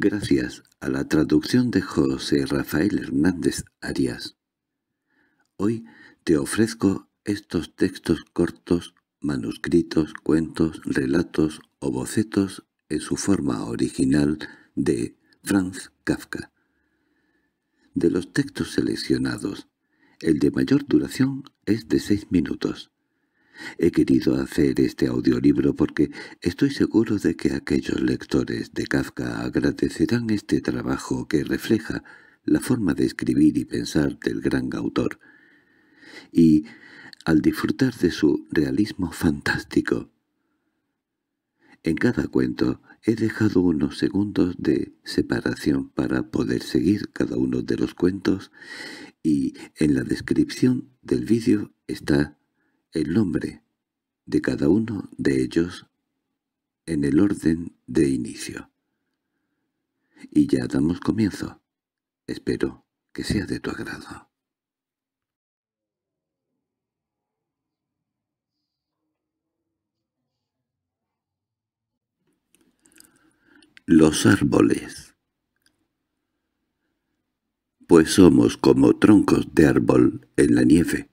gracias a la traducción de José Rafael Hernández Arias. Hoy te ofrezco estos textos cortos, manuscritos, cuentos, relatos o bocetos en su forma original de Franz Kafka. De los textos seleccionados, el de mayor duración es de seis minutos. He querido hacer este audiolibro porque estoy seguro de que aquellos lectores de Kafka agradecerán este trabajo que refleja la forma de escribir y pensar del gran autor. Y al disfrutar de su realismo fantástico. En cada cuento he dejado unos segundos de separación para poder seguir cada uno de los cuentos y en la descripción del vídeo está el nombre de cada uno de ellos en el orden de inicio. Y ya damos comienzo. Espero que sea de tu agrado. Los árboles Pues somos como troncos de árbol en la nieve.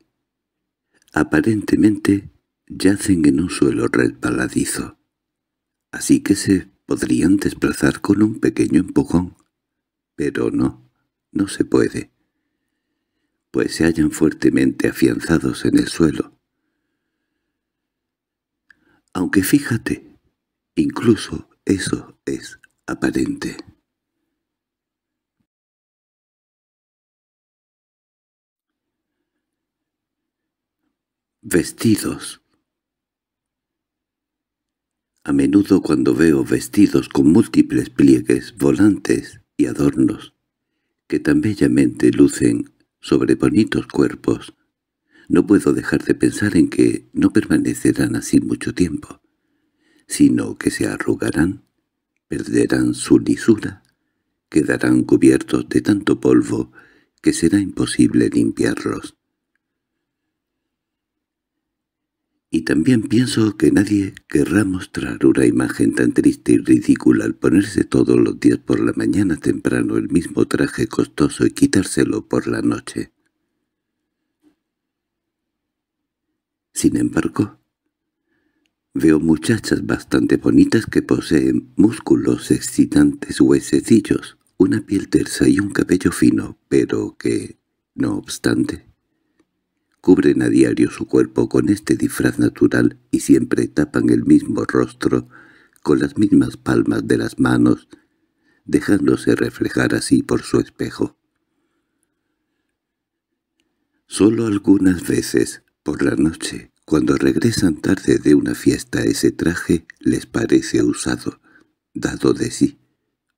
Aparentemente yacen en un suelo resbaladizo, así que se podrían desplazar con un pequeño empujón. Pero no, no se puede, pues se hallan fuertemente afianzados en el suelo. Aunque fíjate, incluso eso es aparente. Vestidos A menudo cuando veo vestidos con múltiples pliegues, volantes y adornos, que tan bellamente lucen sobre bonitos cuerpos, no puedo dejar de pensar en que no permanecerán así mucho tiempo, sino que se arrugarán, perderán su lisura, quedarán cubiertos de tanto polvo que será imposible limpiarlos. Y también pienso que nadie querrá mostrar una imagen tan triste y ridícula al ponerse todos los días por la mañana temprano el mismo traje costoso y quitárselo por la noche. Sin embargo, veo muchachas bastante bonitas que poseen músculos excitantes huesecillos, una piel tersa y un cabello fino, pero que, no obstante, cubren a diario su cuerpo con este disfraz natural y siempre tapan el mismo rostro con las mismas palmas de las manos, dejándose reflejar así por su espejo. Solo algunas veces, por la noche, cuando regresan tarde de una fiesta ese traje les parece usado, dado de sí,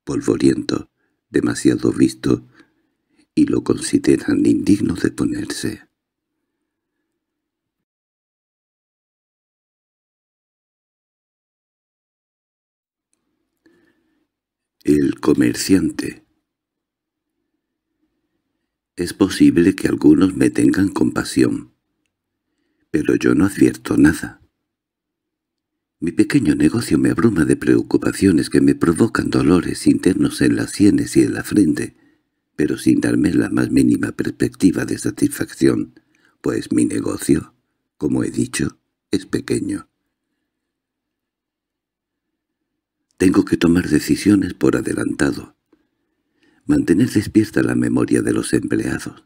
polvoriento, demasiado visto, y lo consideran indigno de ponerse. El comerciante. Es posible que algunos me tengan compasión, pero yo no advierto nada. Mi pequeño negocio me abruma de preocupaciones que me provocan dolores internos en las sienes y en la frente, pero sin darme la más mínima perspectiva de satisfacción, pues mi negocio, como he dicho, es pequeño. Tengo que tomar decisiones por adelantado. Mantener despierta la memoria de los empleados.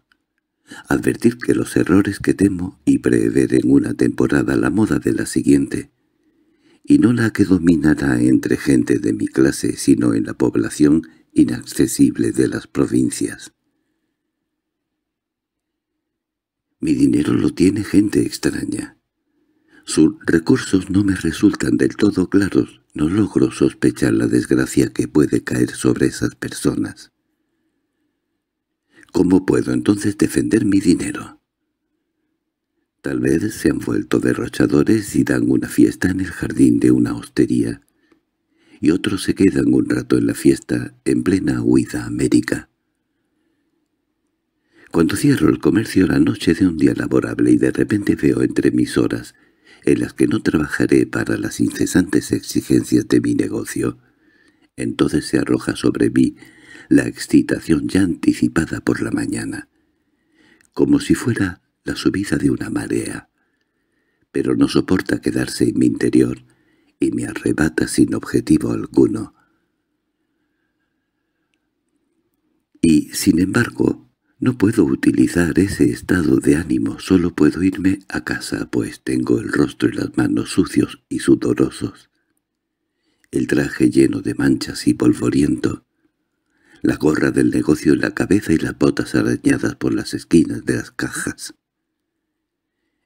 Advertir que los errores que temo y prever en una temporada la moda de la siguiente, y no la que dominará entre gente de mi clase, sino en la población inaccesible de las provincias. Mi dinero lo tiene gente extraña. Sus recursos no me resultan del todo claros. No logro sospechar la desgracia que puede caer sobre esas personas. ¿Cómo puedo entonces defender mi dinero? Tal vez se han vuelto derrochadores y dan una fiesta en el jardín de una hostería, y otros se quedan un rato en la fiesta en plena huida América. Cuando cierro el comercio la noche de un día laborable y de repente veo entre mis horas en las que no trabajaré para las incesantes exigencias de mi negocio, entonces se arroja sobre mí la excitación ya anticipada por la mañana, como si fuera la subida de una marea. Pero no soporta quedarse en mi interior y me arrebata sin objetivo alguno. Y, sin embargo, no puedo utilizar ese estado de ánimo, solo puedo irme a casa, pues tengo el rostro y las manos sucios y sudorosos, el traje lleno de manchas y polvoriento, la gorra del negocio en la cabeza y las botas arañadas por las esquinas de las cajas.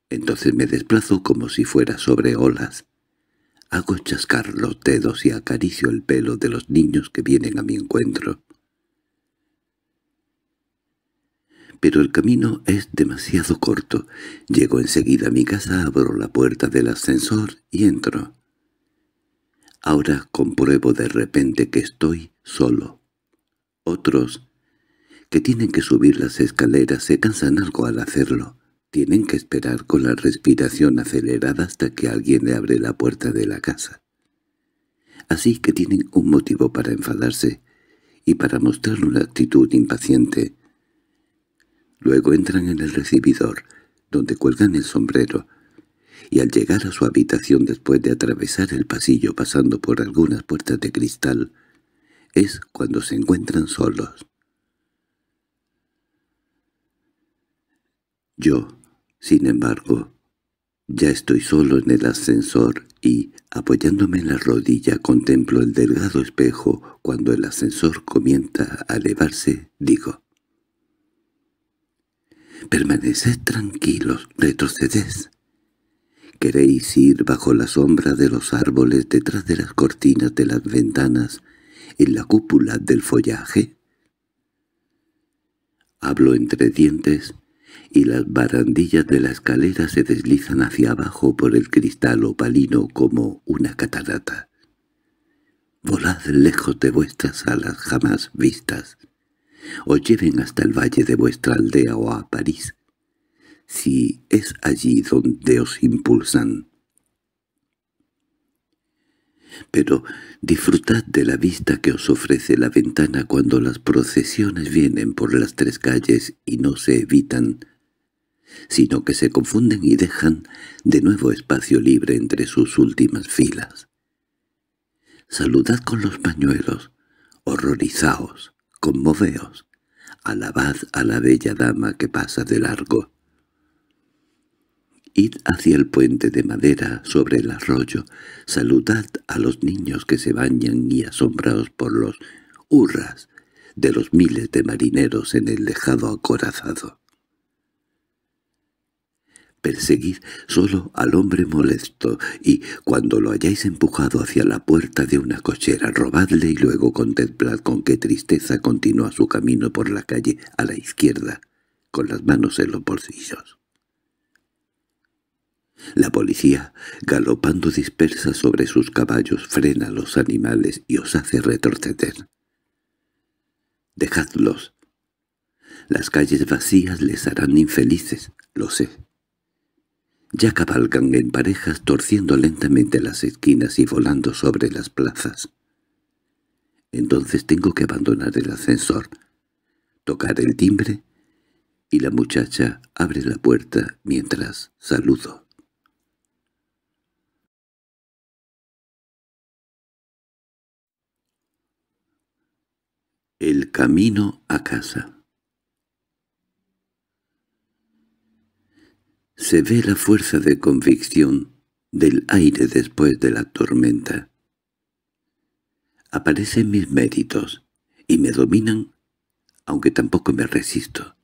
Entonces me desplazo como si fuera sobre olas. Hago chascar los dedos y acaricio el pelo de los niños que vienen a mi encuentro. pero el camino es demasiado corto. Llego enseguida a mi casa, abro la puerta del ascensor y entro. Ahora compruebo de repente que estoy solo. Otros, que tienen que subir las escaleras, se cansan algo al hacerlo. Tienen que esperar con la respiración acelerada hasta que alguien le abre la puerta de la casa. Así que tienen un motivo para enfadarse y para mostrar una actitud impaciente, Luego entran en el recibidor, donde cuelgan el sombrero, y al llegar a su habitación después de atravesar el pasillo pasando por algunas puertas de cristal, es cuando se encuentran solos. Yo, sin embargo, ya estoy solo en el ascensor y, apoyándome en la rodilla, contemplo el delgado espejo. Cuando el ascensor comienza a elevarse, digo, Permaneced tranquilos, retroceded. Queréis ir bajo la sombra de los árboles detrás de las cortinas de las ventanas, en la cúpula del follaje. Hablo entre dientes y las barandillas de la escalera se deslizan hacia abajo por el cristal opalino como una catarata. Volad lejos de vuestras alas jamás vistas os lleven hasta el valle de vuestra aldea o a París, si es allí donde os impulsan. Pero disfrutad de la vista que os ofrece la ventana cuando las procesiones vienen por las tres calles y no se evitan, sino que se confunden y dejan de nuevo espacio libre entre sus últimas filas. Saludad con los pañuelos, horrorizaos, conmoveos, alabad a la bella dama que pasa de largo. Id hacia el puente de madera sobre el arroyo, saludad a los niños que se bañan y asombrados por los hurras de los miles de marineros en el dejado acorazado. Perseguid solo al hombre molesto y, cuando lo hayáis empujado hacia la puerta de una cochera, robadle y luego contemplad con qué tristeza continúa su camino por la calle a la izquierda, con las manos en los bolsillos. La policía, galopando dispersa sobre sus caballos, frena a los animales y os hace retroceder. Dejadlos. Las calles vacías les harán infelices, lo sé ya cabalgan en parejas torciendo lentamente las esquinas y volando sobre las plazas. Entonces tengo que abandonar el ascensor, tocar el timbre y la muchacha abre la puerta mientras saludo. El camino a casa Se ve la fuerza de convicción del aire después de la tormenta. Aparecen mis méritos y me dominan, aunque tampoco me resisto.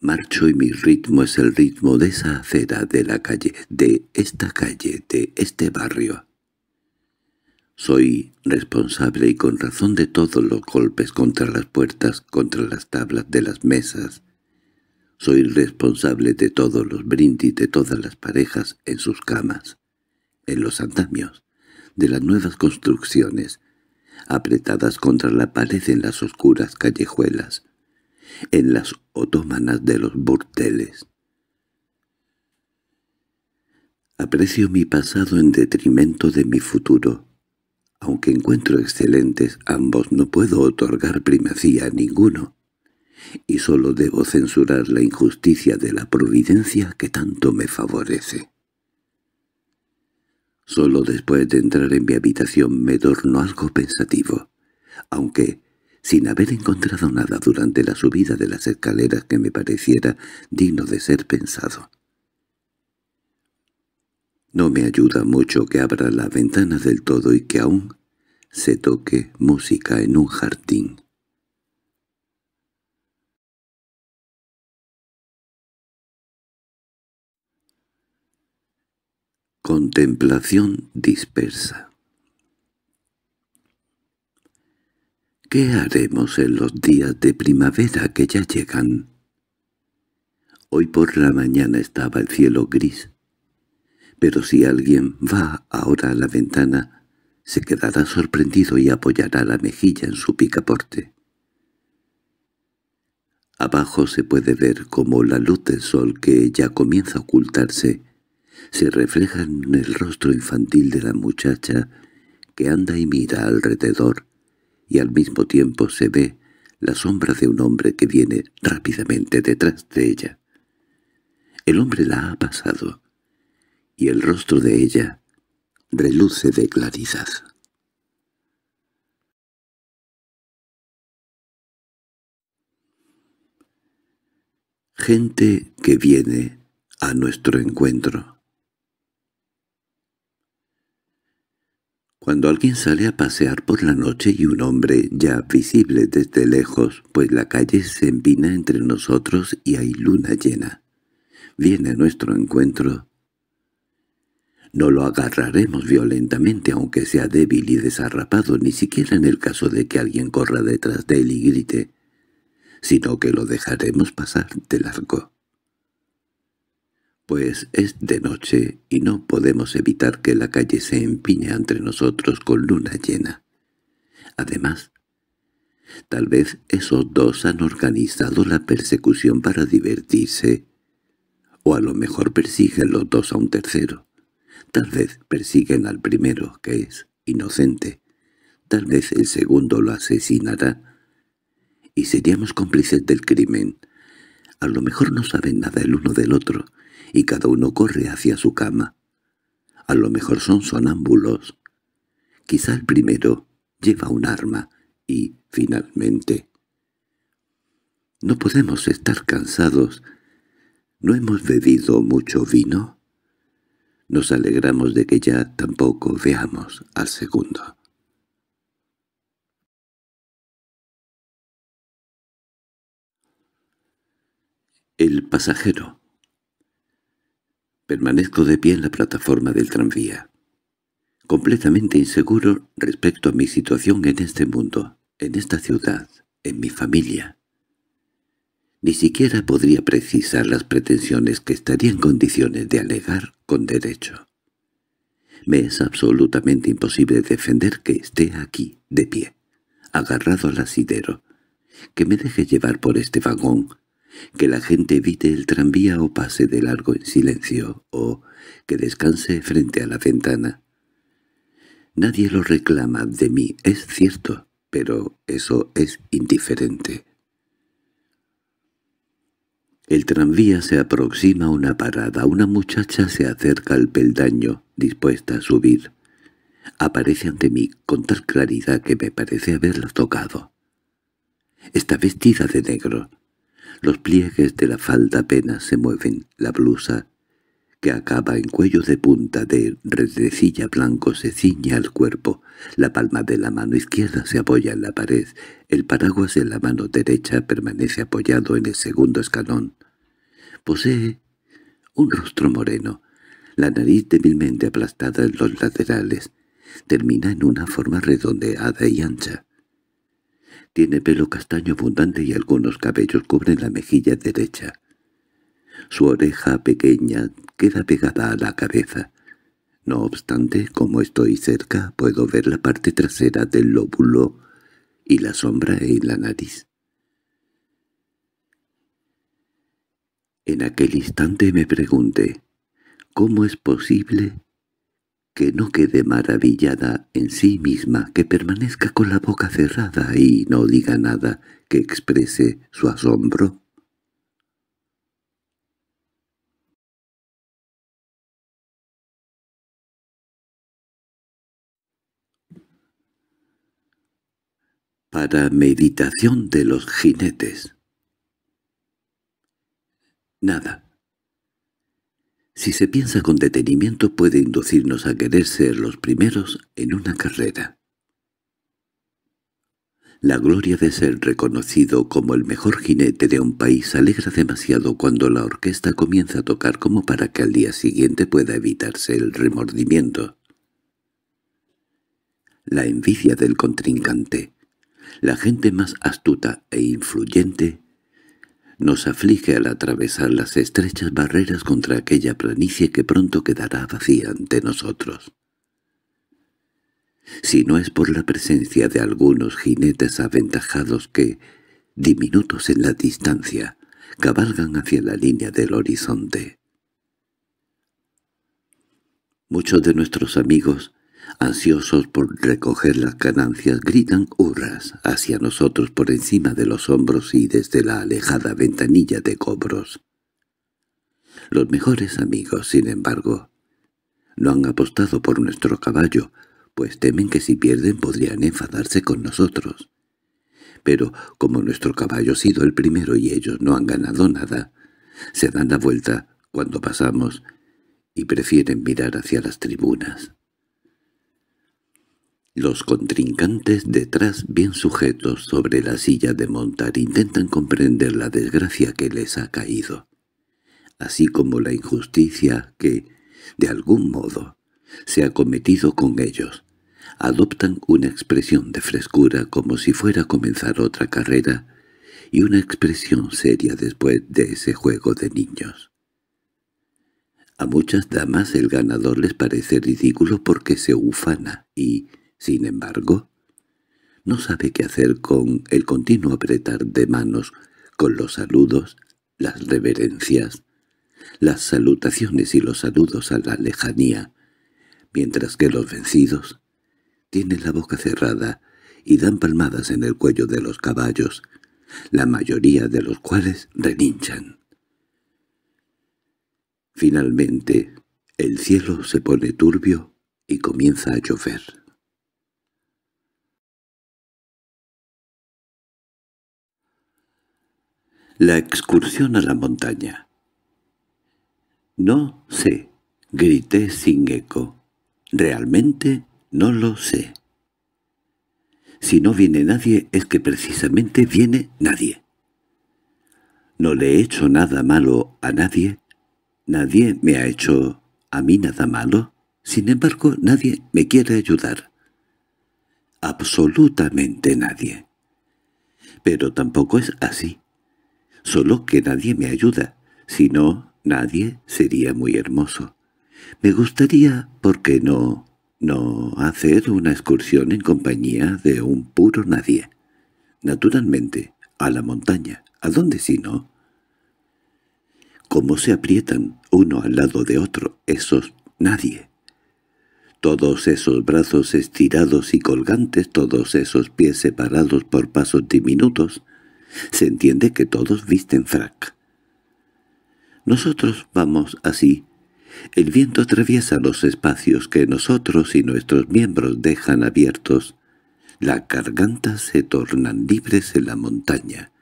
Marcho y mi ritmo es el ritmo de esa acera de la calle, de esta calle, de este barrio. Soy responsable y con razón de todos los golpes contra las puertas, contra las tablas de las mesas, soy responsable de todos los brindis de todas las parejas en sus camas, en los andamios, de las nuevas construcciones, apretadas contra la pared en las oscuras callejuelas, en las otomanas de los burteles. Aprecio mi pasado en detrimento de mi futuro. Aunque encuentro excelentes ambos, no puedo otorgar primacía a ninguno y solo debo censurar la injusticia de la providencia que tanto me favorece. Solo después de entrar en mi habitación me torno algo pensativo, aunque, sin haber encontrado nada durante la subida de las escaleras que me pareciera digno de ser pensado. No me ayuda mucho que abra la ventana del todo y que aún se toque música en un jardín. Contemplación dispersa ¿Qué haremos en los días de primavera que ya llegan? Hoy por la mañana estaba el cielo gris, pero si alguien va ahora a la ventana, se quedará sorprendido y apoyará la mejilla en su picaporte. Abajo se puede ver cómo la luz del sol que ya comienza a ocultarse se reflejan en el rostro infantil de la muchacha que anda y mira alrededor, y al mismo tiempo se ve la sombra de un hombre que viene rápidamente detrás de ella. El hombre la ha pasado, y el rostro de ella reluce de claridad. Gente que viene a nuestro encuentro Cuando alguien sale a pasear por la noche y un hombre, ya visible desde lejos, pues la calle se empina entre nosotros y hay luna llena, viene a nuestro encuentro, no lo agarraremos violentamente aunque sea débil y desarrapado, ni siquiera en el caso de que alguien corra detrás de él y grite, sino que lo dejaremos pasar de largo pues es de noche y no podemos evitar que la calle se empiñe entre nosotros con luna llena. Además, tal vez esos dos han organizado la persecución para divertirse, o a lo mejor persiguen los dos a un tercero. Tal vez persiguen al primero, que es inocente. Tal vez el segundo lo asesinará. Y seríamos cómplices del crimen. A lo mejor no saben nada el uno del otro, y cada uno corre hacia su cama. A lo mejor son sonámbulos. Quizá el primero lleva un arma y, finalmente... No podemos estar cansados. ¿No hemos bebido mucho vino? Nos alegramos de que ya tampoco veamos al segundo. El pasajero Permanezco de pie en la plataforma del tranvía, completamente inseguro respecto a mi situación en este mundo, en esta ciudad, en mi familia. Ni siquiera podría precisar las pretensiones que estaría en condiciones de alegar con derecho. Me es absolutamente imposible defender que esté aquí, de pie, agarrado al asidero, que me deje llevar por este vagón, que la gente evite el tranvía o pase de largo en silencio, o que descanse frente a la ventana. Nadie lo reclama de mí, es cierto, pero eso es indiferente. El tranvía se aproxima a una parada. Una muchacha se acerca al peldaño, dispuesta a subir. Aparece ante mí con tal claridad que me parece haberla tocado. Está vestida de negro. Los pliegues de la falda apenas se mueven, la blusa, que acaba en cuello de punta de redecilla blanco, se ciñe al cuerpo, la palma de la mano izquierda se apoya en la pared, el paraguas de la mano derecha permanece apoyado en el segundo escalón. Posee un rostro moreno, la nariz débilmente aplastada en los laterales, termina en una forma redondeada y ancha. Tiene pelo castaño abundante y algunos cabellos cubren la mejilla derecha. Su oreja pequeña queda pegada a la cabeza. No obstante, como estoy cerca, puedo ver la parte trasera del lóbulo y la sombra en la nariz. En aquel instante me pregunté, ¿cómo es posible que no quede maravillada en sí misma, que permanezca con la boca cerrada y no diga nada que exprese su asombro? Para meditación de los jinetes Nada. Si se piensa con detenimiento puede inducirnos a querer ser los primeros en una carrera. La gloria de ser reconocido como el mejor jinete de un país alegra demasiado cuando la orquesta comienza a tocar como para que al día siguiente pueda evitarse el remordimiento. La envidia del contrincante. La gente más astuta e influyente nos aflige al atravesar las estrechas barreras contra aquella planicie que pronto quedará vacía ante nosotros. Si no es por la presencia de algunos jinetes aventajados que, diminutos en la distancia, cabalgan hacia la línea del horizonte. Muchos de nuestros amigos ansiosos por recoger las ganancias, gritan hurras hacia nosotros por encima de los hombros y desde la alejada ventanilla de cobros. Los mejores amigos, sin embargo, no han apostado por nuestro caballo, pues temen que si pierden podrían enfadarse con nosotros. Pero como nuestro caballo ha sido el primero y ellos no han ganado nada, se dan la vuelta cuando pasamos y prefieren mirar hacia las tribunas. Los contrincantes detrás, bien sujetos sobre la silla de montar, intentan comprender la desgracia que les ha caído, así como la injusticia que, de algún modo, se ha cometido con ellos. Adoptan una expresión de frescura como si fuera a comenzar otra carrera y una expresión seria después de ese juego de niños. A muchas damas el ganador les parece ridículo porque se ufana y sin embargo, no sabe qué hacer con el continuo apretar de manos, con los saludos, las reverencias, las salutaciones y los saludos a la lejanía, mientras que los vencidos tienen la boca cerrada y dan palmadas en el cuello de los caballos, la mayoría de los cuales reninchan. Finalmente, el cielo se pone turbio y comienza a llover. la excursión a la montaña. No sé, grité sin eco. Realmente no lo sé. Si no viene nadie es que precisamente viene nadie. No le he hecho nada malo a nadie. Nadie me ha hecho a mí nada malo. Sin embargo, nadie me quiere ayudar. Absolutamente nadie. Pero tampoco es así. Solo que nadie me ayuda, si no, nadie sería muy hermoso. Me gustaría, ¿por qué no? No hacer una excursión en compañía de un puro nadie. Naturalmente, a la montaña, ¿a dónde si no? Cómo se aprietan uno al lado de otro esos nadie. Todos esos brazos estirados y colgantes, todos esos pies separados por pasos diminutos, se entiende que todos visten frac. Nosotros vamos así. El viento atraviesa los espacios que nosotros y nuestros miembros dejan abiertos. La garganta se tornan libres en la montaña.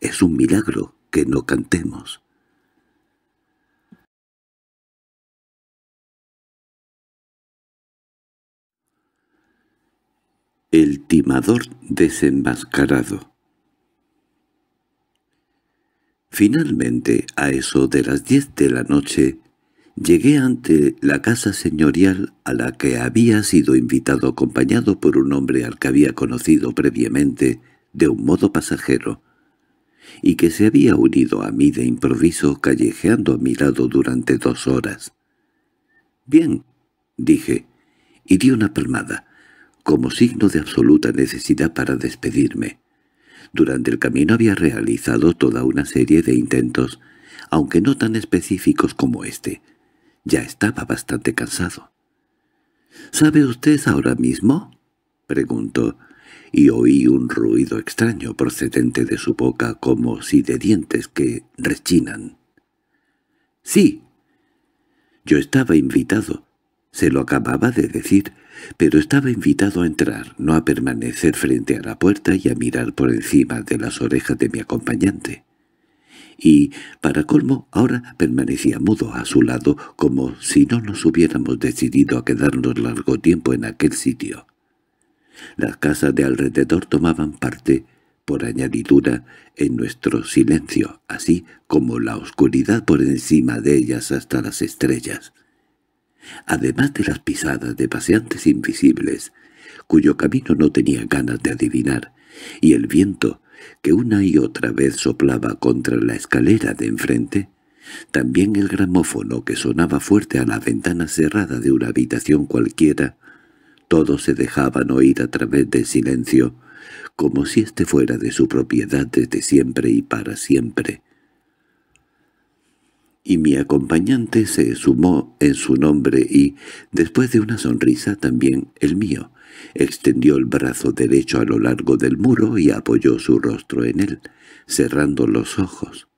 Es un milagro que no cantemos. El timador desenmascarado Finalmente, a eso de las diez de la noche, llegué ante la casa señorial a la que había sido invitado acompañado por un hombre al que había conocido previamente de un modo pasajero, y que se había unido a mí de improviso callejeando a mi lado durante dos horas. «Bien», dije, y di una palmada, como signo de absoluta necesidad para despedirme. Durante el camino había realizado toda una serie de intentos, aunque no tan específicos como este. Ya estaba bastante cansado. —¿Sabe usted ahora mismo? —preguntó, y oí un ruido extraño procedente de su boca como si de dientes que rechinan. —¡Sí! Yo estaba invitado. Se lo acababa de decir, pero estaba invitado a entrar, no a permanecer frente a la puerta y a mirar por encima de las orejas de mi acompañante. Y, para colmo, ahora permanecía mudo a su lado, como si no nos hubiéramos decidido a quedarnos largo tiempo en aquel sitio. Las casas de alrededor tomaban parte, por añadidura, en nuestro silencio, así como la oscuridad por encima de ellas hasta las estrellas además de las pisadas de paseantes invisibles, cuyo camino no tenía ganas de adivinar, y el viento, que una y otra vez soplaba contra la escalera de enfrente, también el gramófono que sonaba fuerte a la ventana cerrada de una habitación cualquiera, todos se dejaban oír a través del silencio, como si éste fuera de su propiedad desde siempre y para siempre, y mi acompañante se sumó en su nombre y, después de una sonrisa también el mío, extendió el brazo derecho a lo largo del muro y apoyó su rostro en él, cerrando los ojos.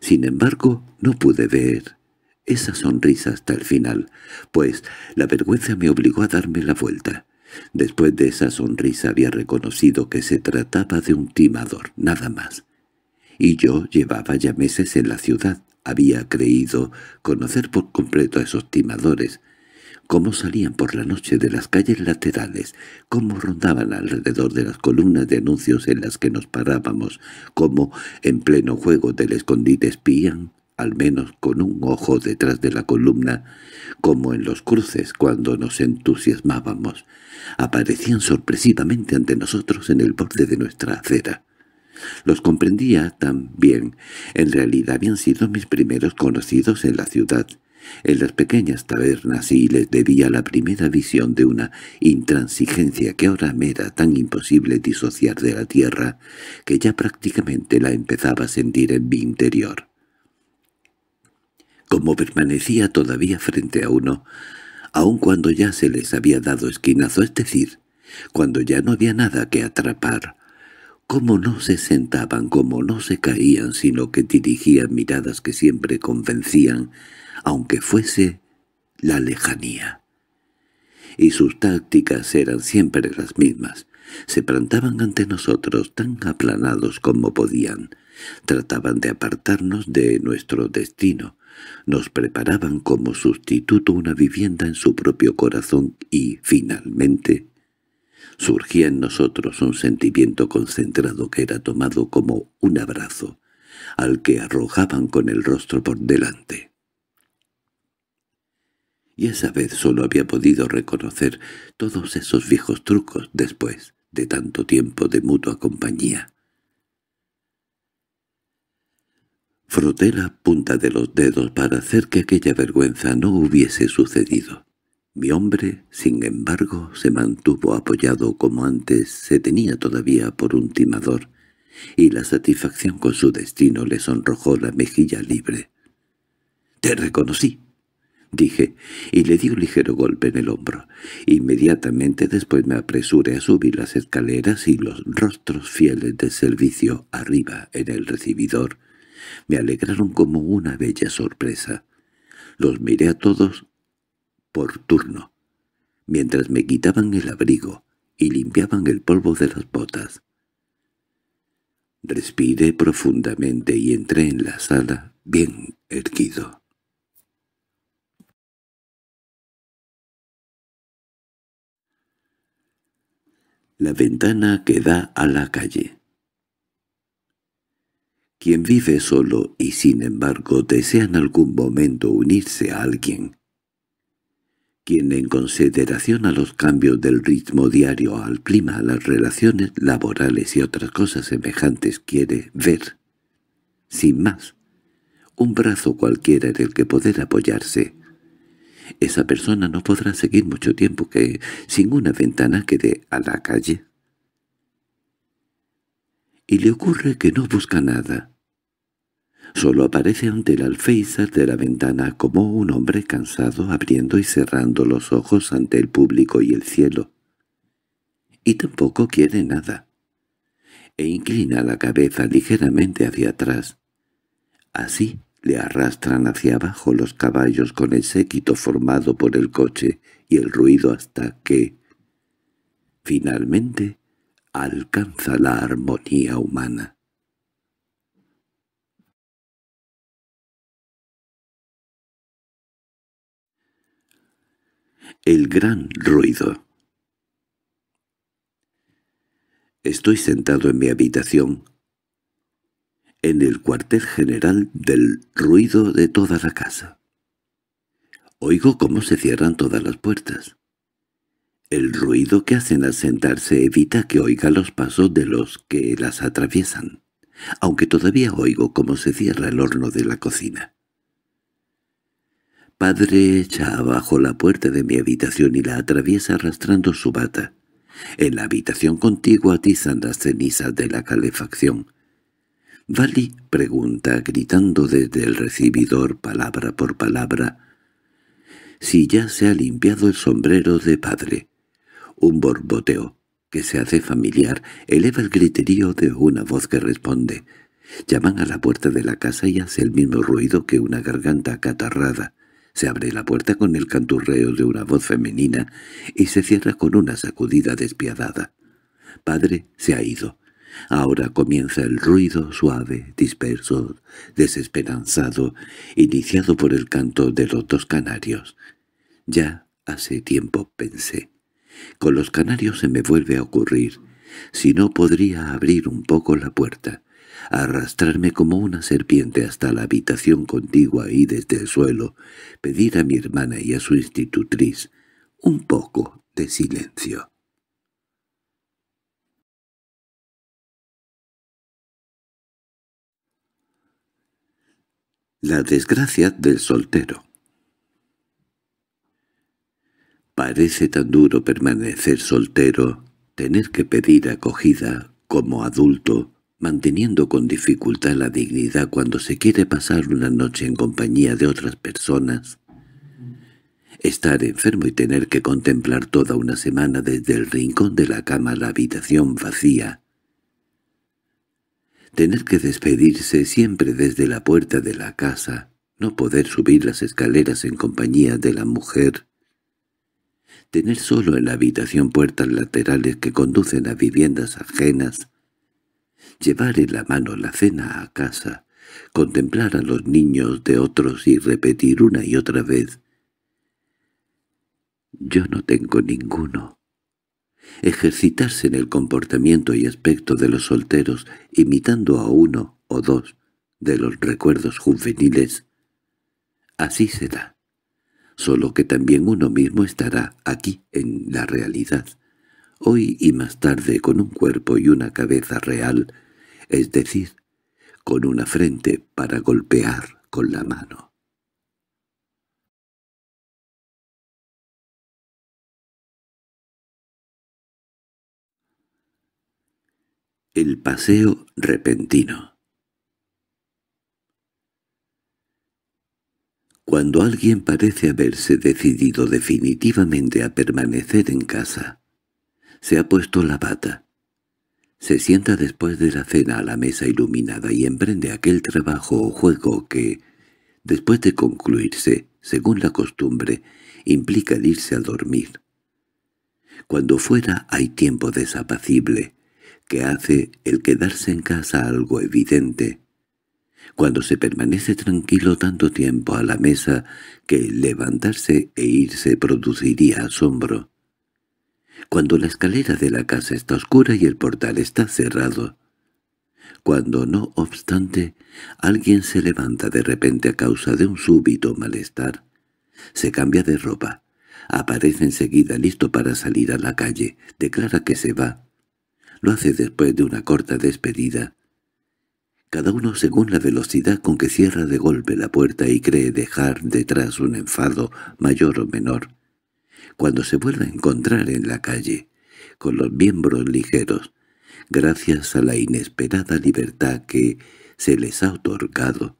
Sin embargo, no pude ver esa sonrisa hasta el final, pues la vergüenza me obligó a darme la vuelta. Después de esa sonrisa había reconocido que se trataba de un timador, nada más. Y yo llevaba ya meses en la ciudad, había creído conocer por completo a esos timadores, cómo salían por la noche de las calles laterales, cómo rondaban alrededor de las columnas de anuncios en las que nos parábamos, cómo, en pleno juego del escondite, espían, al menos con un ojo detrás de la columna, como en los cruces cuando nos entusiasmábamos. Aparecían sorpresivamente ante nosotros en el borde de nuestra acera. Los comprendía tan bien. En realidad habían sido mis primeros conocidos en la ciudad, en las pequeñas tabernas, y les debía la primera visión de una intransigencia que ahora me era tan imposible disociar de la tierra, que ya prácticamente la empezaba a sentir en mi interior. Como permanecía todavía frente a uno, aun cuando ya se les había dado esquinazo, es decir, cuando ya no había nada que atrapar, Cómo no se sentaban, cómo no se caían, sino que dirigían miradas que siempre convencían, aunque fuese la lejanía. Y sus tácticas eran siempre las mismas. Se plantaban ante nosotros tan aplanados como podían. Trataban de apartarnos de nuestro destino. Nos preparaban como sustituto una vivienda en su propio corazón y, finalmente, surgía en nosotros un sentimiento concentrado que era tomado como un abrazo, al que arrojaban con el rostro por delante. Y esa vez solo había podido reconocer todos esos viejos trucos después de tanto tiempo de mutua compañía. Froté la punta de los dedos para hacer que aquella vergüenza no hubiese sucedido. Mi hombre, sin embargo, se mantuvo apoyado como antes se tenía todavía por un timador, y la satisfacción con su destino le sonrojó la mejilla libre. —¡Te reconocí! —dije, y le di un ligero golpe en el hombro. Inmediatamente después me apresuré a subir las escaleras y los rostros fieles del servicio arriba en el recibidor me alegraron como una bella sorpresa. Los miré a todos por turno, mientras me quitaban el abrigo y limpiaban el polvo de las botas. Respiré profundamente y entré en la sala bien erguido. La ventana que da a la calle. Quien vive solo y sin embargo desea en algún momento unirse a alguien, quien en consideración a los cambios del ritmo diario al clima, a las relaciones laborales y otras cosas semejantes quiere ver, sin más, un brazo cualquiera en el que poder apoyarse. Esa persona no podrá seguir mucho tiempo que sin una ventana quede a la calle. Y le ocurre que no busca nada, Solo aparece ante el alféizar de la ventana como un hombre cansado abriendo y cerrando los ojos ante el público y el cielo. Y tampoco quiere nada. E inclina la cabeza ligeramente hacia atrás. Así le arrastran hacia abajo los caballos con el séquito formado por el coche y el ruido hasta que, finalmente, alcanza la armonía humana. el gran ruido. Estoy sentado en mi habitación, en el cuartel general del ruido de toda la casa. Oigo cómo se cierran todas las puertas. El ruido que hacen al sentarse evita que oiga los pasos de los que las atraviesan, aunque todavía oigo cómo se cierra el horno de la cocina padre echa abajo la puerta de mi habitación y la atraviesa arrastrando su bata. En la habitación contigua atizan las cenizas de la calefacción. Vali pregunta, gritando desde el recibidor palabra por palabra, si ya se ha limpiado el sombrero de padre. Un borboteo, que se hace familiar, eleva el griterío de una voz que responde. Llaman a la puerta de la casa y hace el mismo ruido que una garganta acatarrada. Se abre la puerta con el canturreo de una voz femenina y se cierra con una sacudida despiadada. Padre se ha ido. Ahora comienza el ruido suave, disperso, desesperanzado, iniciado por el canto de los dos canarios. Ya hace tiempo pensé. Con los canarios se me vuelve a ocurrir, si no podría abrir un poco la puerta arrastrarme como una serpiente hasta la habitación contigua y desde el suelo pedir a mi hermana y a su institutriz un poco de silencio. La desgracia del soltero Parece tan duro permanecer soltero, tener que pedir acogida como adulto, manteniendo con dificultad la dignidad cuando se quiere pasar una noche en compañía de otras personas. Estar enfermo y tener que contemplar toda una semana desde el rincón de la cama la habitación vacía. Tener que despedirse siempre desde la puerta de la casa, no poder subir las escaleras en compañía de la mujer. Tener solo en la habitación puertas laterales que conducen a viviendas ajenas, llevar en la mano la cena a casa, contemplar a los niños de otros y repetir una y otra vez. Yo no tengo ninguno. Ejercitarse en el comportamiento y aspecto de los solteros, imitando a uno o dos de los recuerdos juveniles. Así será. Solo que también uno mismo estará aquí en la realidad hoy y más tarde con un cuerpo y una cabeza real, es decir, con una frente para golpear con la mano. El paseo repentino Cuando alguien parece haberse decidido definitivamente a permanecer en casa, se ha puesto la bata. Se sienta después de la cena a la mesa iluminada y emprende aquel trabajo o juego que, después de concluirse, según la costumbre, implica el irse a dormir. Cuando fuera hay tiempo desapacible, que hace el quedarse en casa algo evidente. Cuando se permanece tranquilo tanto tiempo a la mesa que levantarse e irse produciría asombro cuando la escalera de la casa está oscura y el portal está cerrado. Cuando, no obstante, alguien se levanta de repente a causa de un súbito malestar, se cambia de ropa, aparece enseguida listo para salir a la calle, declara que se va. Lo hace después de una corta despedida. Cada uno según la velocidad con que cierra de golpe la puerta y cree dejar detrás un enfado mayor o menor cuando se vuelve a encontrar en la calle, con los miembros ligeros, gracias a la inesperada libertad que se les ha otorgado,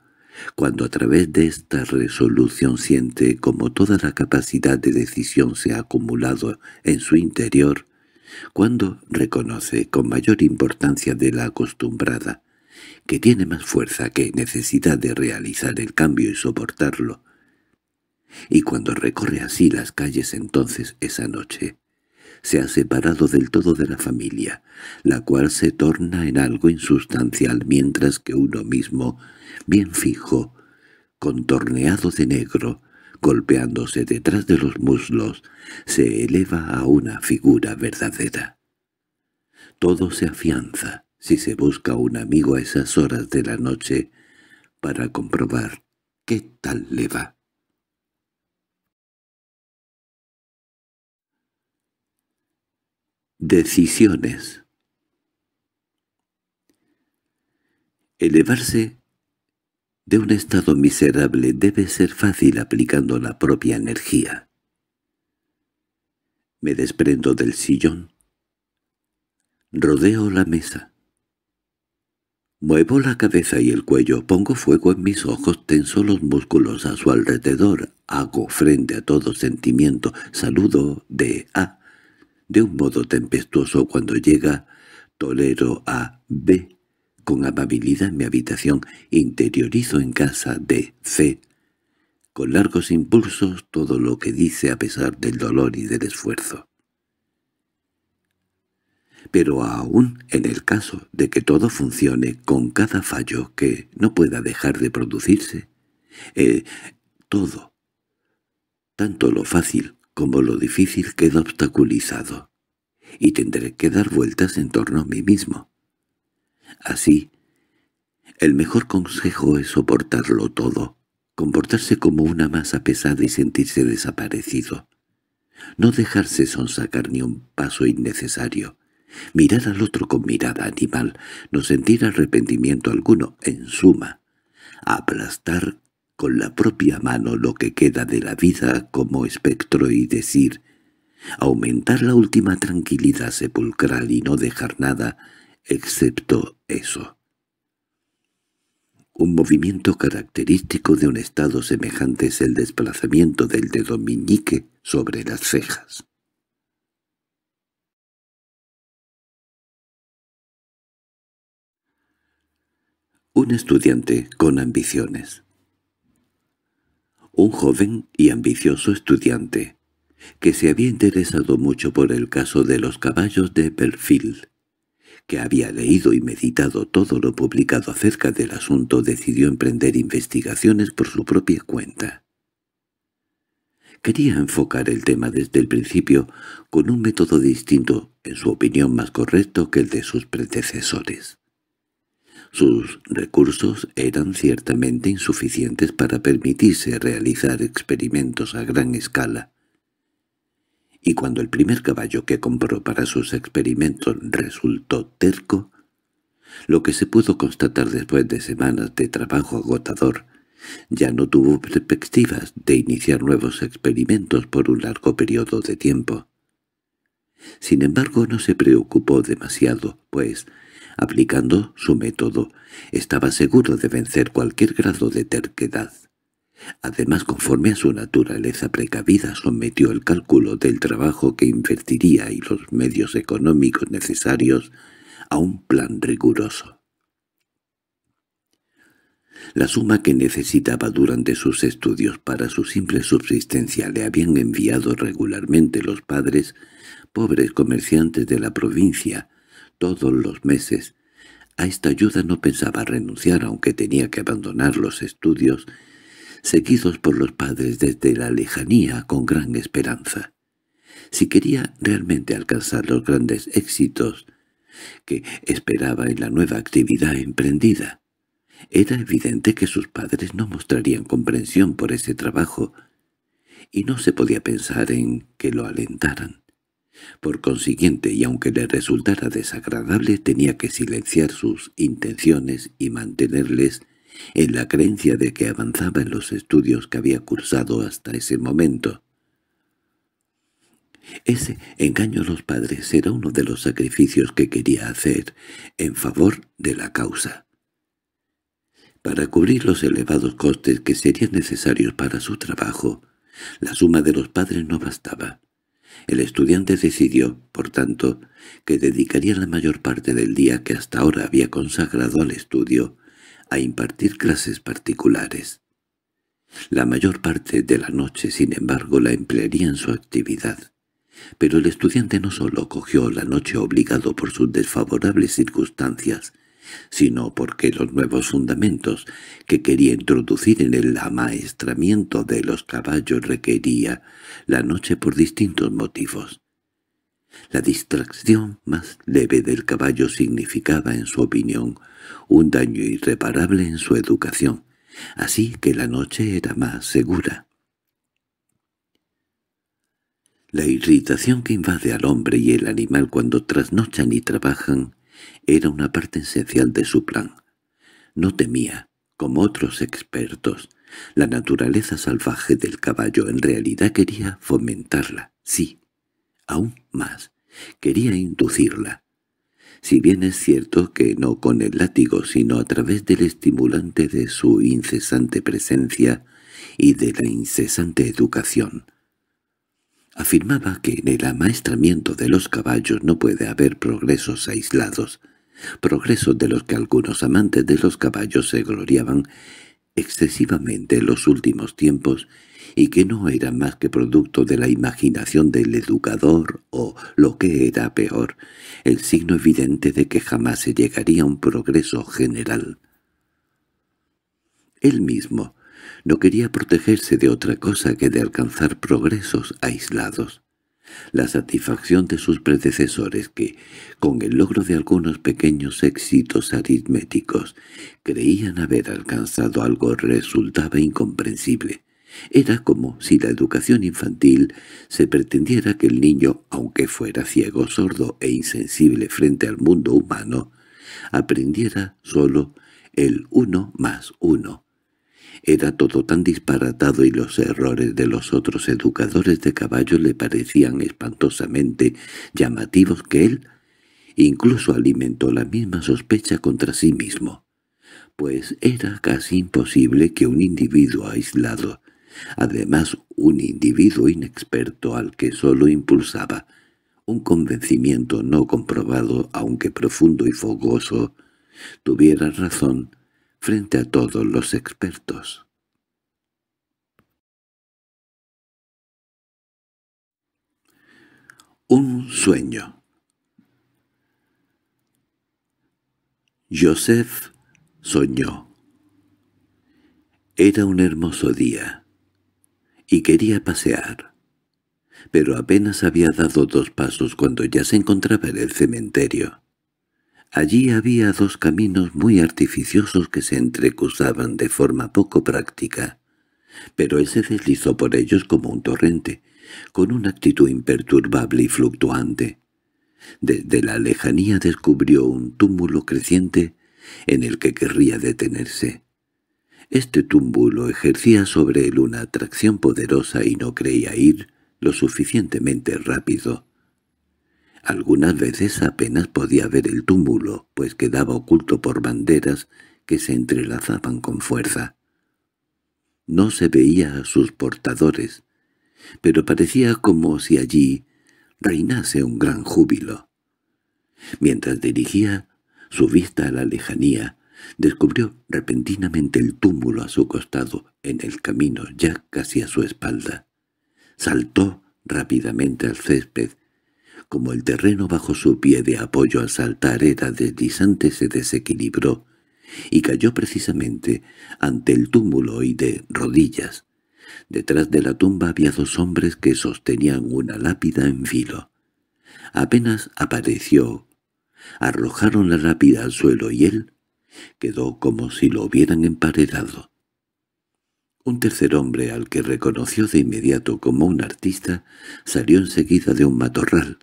cuando a través de esta resolución siente como toda la capacidad de decisión se ha acumulado en su interior, cuando reconoce con mayor importancia de la acostumbrada, que tiene más fuerza que necesidad de realizar el cambio y soportarlo, y cuando recorre así las calles entonces esa noche, se ha separado del todo de la familia, la cual se torna en algo insustancial mientras que uno mismo, bien fijo, contorneado de negro, golpeándose detrás de los muslos, se eleva a una figura verdadera. Todo se afianza si se busca un amigo a esas horas de la noche para comprobar qué tal le va. Decisiones Elevarse de un estado miserable debe ser fácil aplicando la propia energía. Me desprendo del sillón. Rodeo la mesa. Muevo la cabeza y el cuello, pongo fuego en mis ojos, tenso los músculos a su alrededor, hago frente a todo sentimiento, saludo de A, de un modo tempestuoso cuando llega, tolero a B con amabilidad en mi habitación, interiorizo en casa de C con largos impulsos todo lo que dice a pesar del dolor y del esfuerzo. Pero aún en el caso de que todo funcione con cada fallo que no pueda dejar de producirse, eh, todo, tanto lo fácil como lo difícil queda obstaculizado, y tendré que dar vueltas en torno a mí mismo. Así, el mejor consejo es soportarlo todo, comportarse como una masa pesada y sentirse desaparecido. No dejarse sonsacar ni un paso innecesario. Mirar al otro con mirada animal, no sentir arrepentimiento alguno, en suma, aplastar con la propia mano lo que queda de la vida como espectro y decir, aumentar la última tranquilidad sepulcral y no dejar nada excepto eso. Un movimiento característico de un estado semejante es el desplazamiento del dedo miñique sobre las cejas. Un estudiante con ambiciones un joven y ambicioso estudiante, que se había interesado mucho por el caso de los caballos de Perfil, que había leído y meditado todo lo publicado acerca del asunto, decidió emprender investigaciones por su propia cuenta. Quería enfocar el tema desde el principio con un método distinto, en su opinión más correcto que el de sus predecesores. Sus recursos eran ciertamente insuficientes para permitirse realizar experimentos a gran escala. Y cuando el primer caballo que compró para sus experimentos resultó terco, lo que se pudo constatar después de semanas de trabajo agotador ya no tuvo perspectivas de iniciar nuevos experimentos por un largo periodo de tiempo. Sin embargo, no se preocupó demasiado, pues Aplicando su método, estaba seguro de vencer cualquier grado de terquedad. Además, conforme a su naturaleza precavida, sometió el cálculo del trabajo que invertiría y los medios económicos necesarios a un plan riguroso. La suma que necesitaba durante sus estudios para su simple subsistencia le habían enviado regularmente los padres, pobres comerciantes de la provincia, todos los meses. A esta ayuda no pensaba renunciar, aunque tenía que abandonar los estudios, seguidos por los padres desde la lejanía con gran esperanza. Si quería realmente alcanzar los grandes éxitos que esperaba en la nueva actividad emprendida, era evidente que sus padres no mostrarían comprensión por ese trabajo, y no se podía pensar en que lo alentaran. Por consiguiente, y aunque le resultara desagradable, tenía que silenciar sus intenciones y mantenerles en la creencia de que avanzaba en los estudios que había cursado hasta ese momento. Ese engaño a los padres era uno de los sacrificios que quería hacer en favor de la causa. Para cubrir los elevados costes que serían necesarios para su trabajo, la suma de los padres no bastaba. El estudiante decidió, por tanto, que dedicaría la mayor parte del día que hasta ahora había consagrado al estudio a impartir clases particulares. La mayor parte de la noche, sin embargo, la emplearía en su actividad. Pero el estudiante no solo cogió la noche obligado por sus desfavorables circunstancias, sino porque los nuevos fundamentos que quería introducir en el amaestramiento de los caballos requería la noche por distintos motivos. La distracción más leve del caballo significaba, en su opinión, un daño irreparable en su educación, así que la noche era más segura. La irritación que invade al hombre y el animal cuando trasnochan y trabajan era una parte esencial de su plan. No temía, como otros expertos, la naturaleza salvaje del caballo. En realidad quería fomentarla, sí, aún más, quería inducirla. Si bien es cierto que no con el látigo, sino a través del estimulante de su incesante presencia y de la incesante educación, afirmaba que en el amaestramiento de los caballos no puede haber progresos aislados, progresos de los que algunos amantes de los caballos se gloriaban excesivamente en los últimos tiempos y que no eran más que producto de la imaginación del educador o, lo que era peor, el signo evidente de que jamás se llegaría a un progreso general. Él mismo no quería protegerse de otra cosa que de alcanzar progresos aislados. La satisfacción de sus predecesores que, con el logro de algunos pequeños éxitos aritméticos, creían haber alcanzado algo resultaba incomprensible. Era como si la educación infantil se pretendiera que el niño, aunque fuera ciego, sordo e insensible frente al mundo humano, aprendiera solo el uno más uno, era todo tan disparatado y los errores de los otros educadores de caballo le parecían espantosamente llamativos que él incluso alimentó la misma sospecha contra sí mismo. Pues era casi imposible que un individuo aislado, además un individuo inexperto al que sólo impulsaba, un convencimiento no comprobado aunque profundo y fogoso, tuviera razón frente a todos los expertos. Un sueño Joseph soñó. Era un hermoso día, y quería pasear. Pero apenas había dado dos pasos cuando ya se encontraba en el cementerio. Allí había dos caminos muy artificiosos que se entrecruzaban de forma poco práctica, pero él se deslizó por ellos como un torrente, con una actitud imperturbable y fluctuante. Desde la lejanía descubrió un túmulo creciente en el que querría detenerse. Este túmulo ejercía sobre él una atracción poderosa y no creía ir lo suficientemente rápido. Algunas veces apenas podía ver el túmulo, pues quedaba oculto por banderas que se entrelazaban con fuerza. No se veía a sus portadores, pero parecía como si allí reinase un gran júbilo. Mientras dirigía su vista a la lejanía, descubrió repentinamente el túmulo a su costado, en el camino, ya casi a su espalda. Saltó rápidamente al césped como el terreno bajo su pie de apoyo al saltar era deslizante, se desequilibró y cayó precisamente ante el túmulo y de rodillas. Detrás de la tumba había dos hombres que sostenían una lápida en filo. Apenas apareció. Arrojaron la lápida al suelo y él quedó como si lo hubieran emparedado. Un tercer hombre, al que reconoció de inmediato como un artista, salió enseguida de un matorral.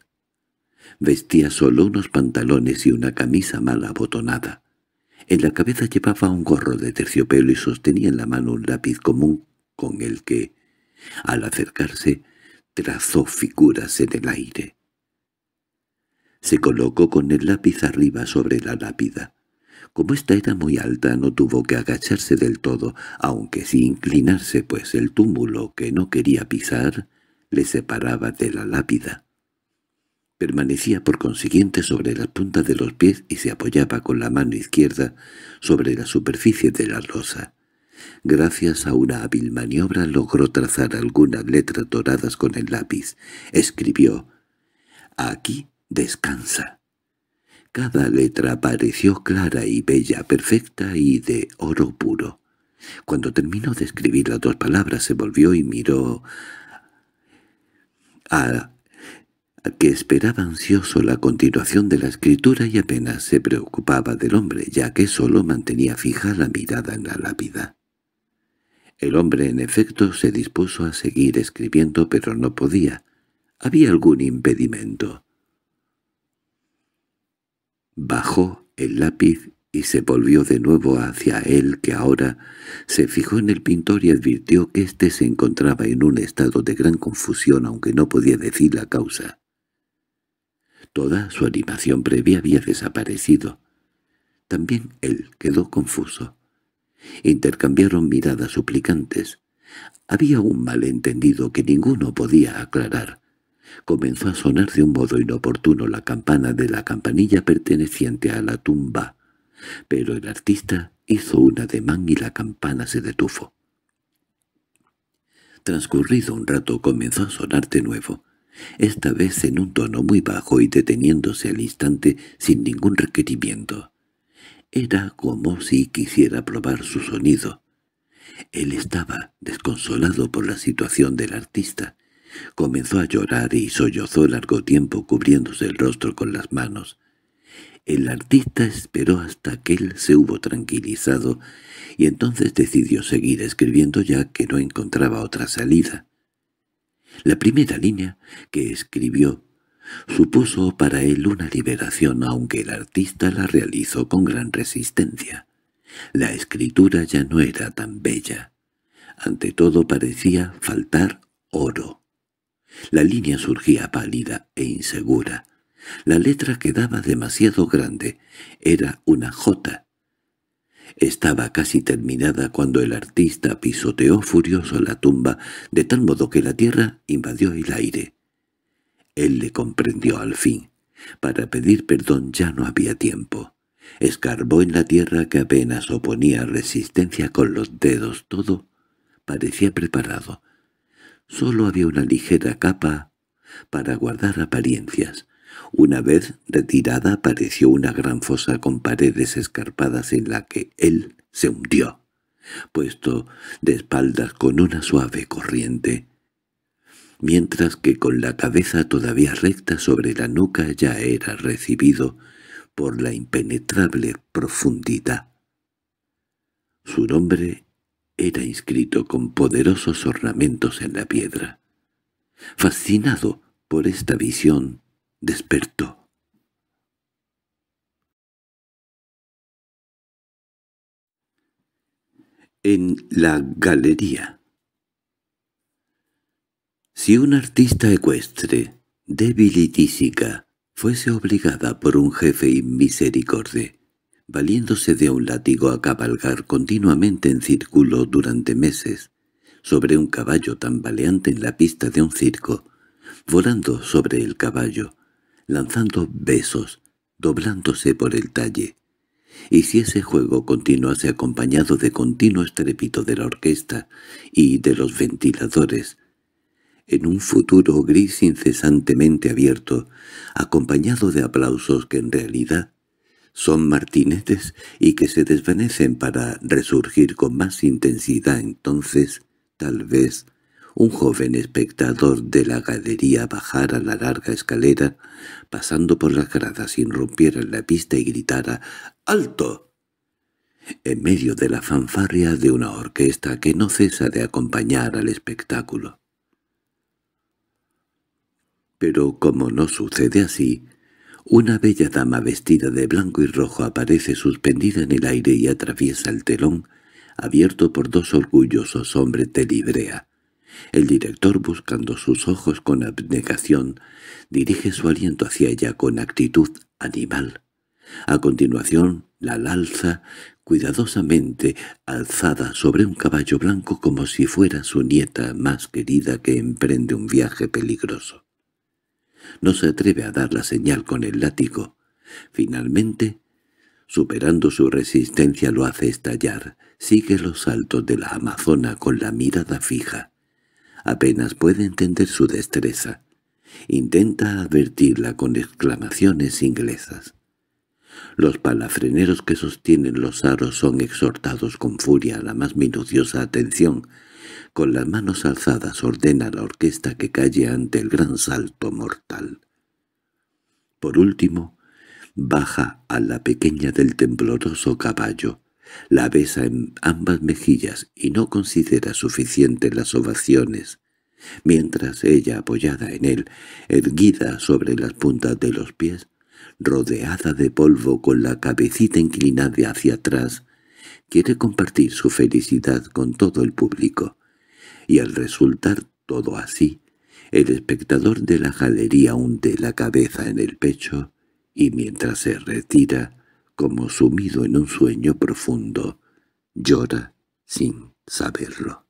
Vestía solo unos pantalones y una camisa mal abotonada. En la cabeza llevaba un gorro de terciopelo y sostenía en la mano un lápiz común con el que, al acercarse, trazó figuras en el aire. Se colocó con el lápiz arriba sobre la lápida. Como ésta era muy alta no tuvo que agacharse del todo, aunque sin inclinarse, pues el túmulo que no quería pisar le separaba de la lápida. Permanecía por consiguiente sobre las puntas de los pies y se apoyaba con la mano izquierda sobre la superficie de la rosa. Gracias a una hábil maniobra logró trazar algunas letras doradas con el lápiz. Escribió «Aquí descansa». Cada letra pareció clara y bella, perfecta y de oro puro. Cuando terminó de escribir las dos palabras se volvió y miró a que esperaba ansioso la continuación de la escritura y apenas se preocupaba del hombre, ya que solo mantenía fija la mirada en la lápida. El hombre, en efecto, se dispuso a seguir escribiendo, pero no podía. Había algún impedimento. Bajó el lápiz y se volvió de nuevo hacia él que ahora se fijó en el pintor y advirtió que éste se encontraba en un estado de gran confusión aunque no podía decir la causa. Toda su animación previa había desaparecido. También él quedó confuso. Intercambiaron miradas suplicantes. Había un malentendido que ninguno podía aclarar. Comenzó a sonar de un modo inoportuno la campana de la campanilla perteneciente a la tumba, pero el artista hizo un ademán y la campana se detuvo. Transcurrido un rato comenzó a sonar de nuevo esta vez en un tono muy bajo y deteniéndose al instante sin ningún requerimiento. Era como si quisiera probar su sonido. Él estaba desconsolado por la situación del artista. Comenzó a llorar y sollozó largo tiempo cubriéndose el rostro con las manos. El artista esperó hasta que él se hubo tranquilizado y entonces decidió seguir escribiendo ya que no encontraba otra salida. La primera línea que escribió supuso para él una liberación, aunque el artista la realizó con gran resistencia. La escritura ya no era tan bella. Ante todo parecía faltar oro. La línea surgía pálida e insegura. La letra quedaba demasiado grande. Era una jota estaba casi terminada cuando el artista pisoteó furioso la tumba, de tal modo que la tierra invadió el aire. Él le comprendió al fin. Para pedir perdón ya no había tiempo. Escarbó en la tierra que apenas oponía resistencia con los dedos. Todo parecía preparado. Solo había una ligera capa para guardar apariencias. Una vez retirada apareció una gran fosa con paredes escarpadas en la que él se hundió, puesto de espaldas con una suave corriente, mientras que con la cabeza todavía recta sobre la nuca ya era recibido por la impenetrable profundidad. Su nombre era inscrito con poderosos ornamentos en la piedra. Fascinado por esta visión, despertó. En la galería Si una artista ecuestre, débil fuese obligada por un jefe inmisericorde, valiéndose de un látigo a cabalgar continuamente en círculo durante meses, sobre un caballo tambaleante en la pista de un circo, volando sobre el caballo, lanzando besos, doblándose por el talle. Y si ese juego continuase acompañado de continuo estrépito de la orquesta y de los ventiladores, en un futuro gris incesantemente abierto, acompañado de aplausos que en realidad son martinetes y que se desvanecen para resurgir con más intensidad entonces, tal vez, un joven espectador de la galería bajara la larga escalera, pasando por las gradas irrumpiera en la pista y gritara «¡Alto!». En medio de la fanfarria de una orquesta que no cesa de acompañar al espectáculo. Pero como no sucede así, una bella dama vestida de blanco y rojo aparece suspendida en el aire y atraviesa el telón, abierto por dos orgullosos hombres de librea. El director, buscando sus ojos con abnegación, dirige su aliento hacia ella con actitud animal. A continuación la alza, cuidadosamente alzada sobre un caballo blanco como si fuera su nieta más querida que emprende un viaje peligroso. No se atreve a dar la señal con el látigo. Finalmente, superando su resistencia lo hace estallar, sigue los saltos de la Amazona con la mirada fija apenas puede entender su destreza. Intenta advertirla con exclamaciones inglesas. Los palafreneros que sostienen los aros son exhortados con furia a la más minuciosa atención. Con las manos alzadas ordena la orquesta que calle ante el gran salto mortal. Por último, baja a la pequeña del tembloroso caballo, la besa en ambas mejillas y no considera suficiente las ovaciones, mientras ella, apoyada en él, erguida sobre las puntas de los pies, rodeada de polvo con la cabecita inclinada hacia atrás, quiere compartir su felicidad con todo el público, y al resultar todo así, el espectador de la galería hunde la cabeza en el pecho y mientras se retira, como sumido en un sueño profundo, llora sin saberlo.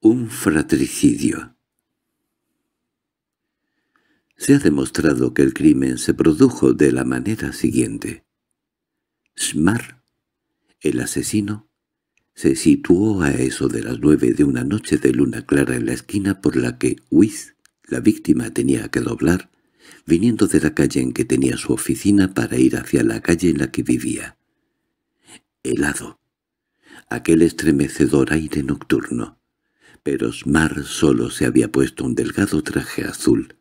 Un fratricidio Se ha demostrado que el crimen se produjo de la manera siguiente. Schmar, el asesino, se situó a eso de las nueve de una noche de luna clara en la esquina por la que Whis la víctima tenía que doblar, viniendo de la calle en que tenía su oficina para ir hacia la calle en la que vivía. Helado. Aquel estremecedor aire nocturno. Pero Smar solo se había puesto un delgado traje azul.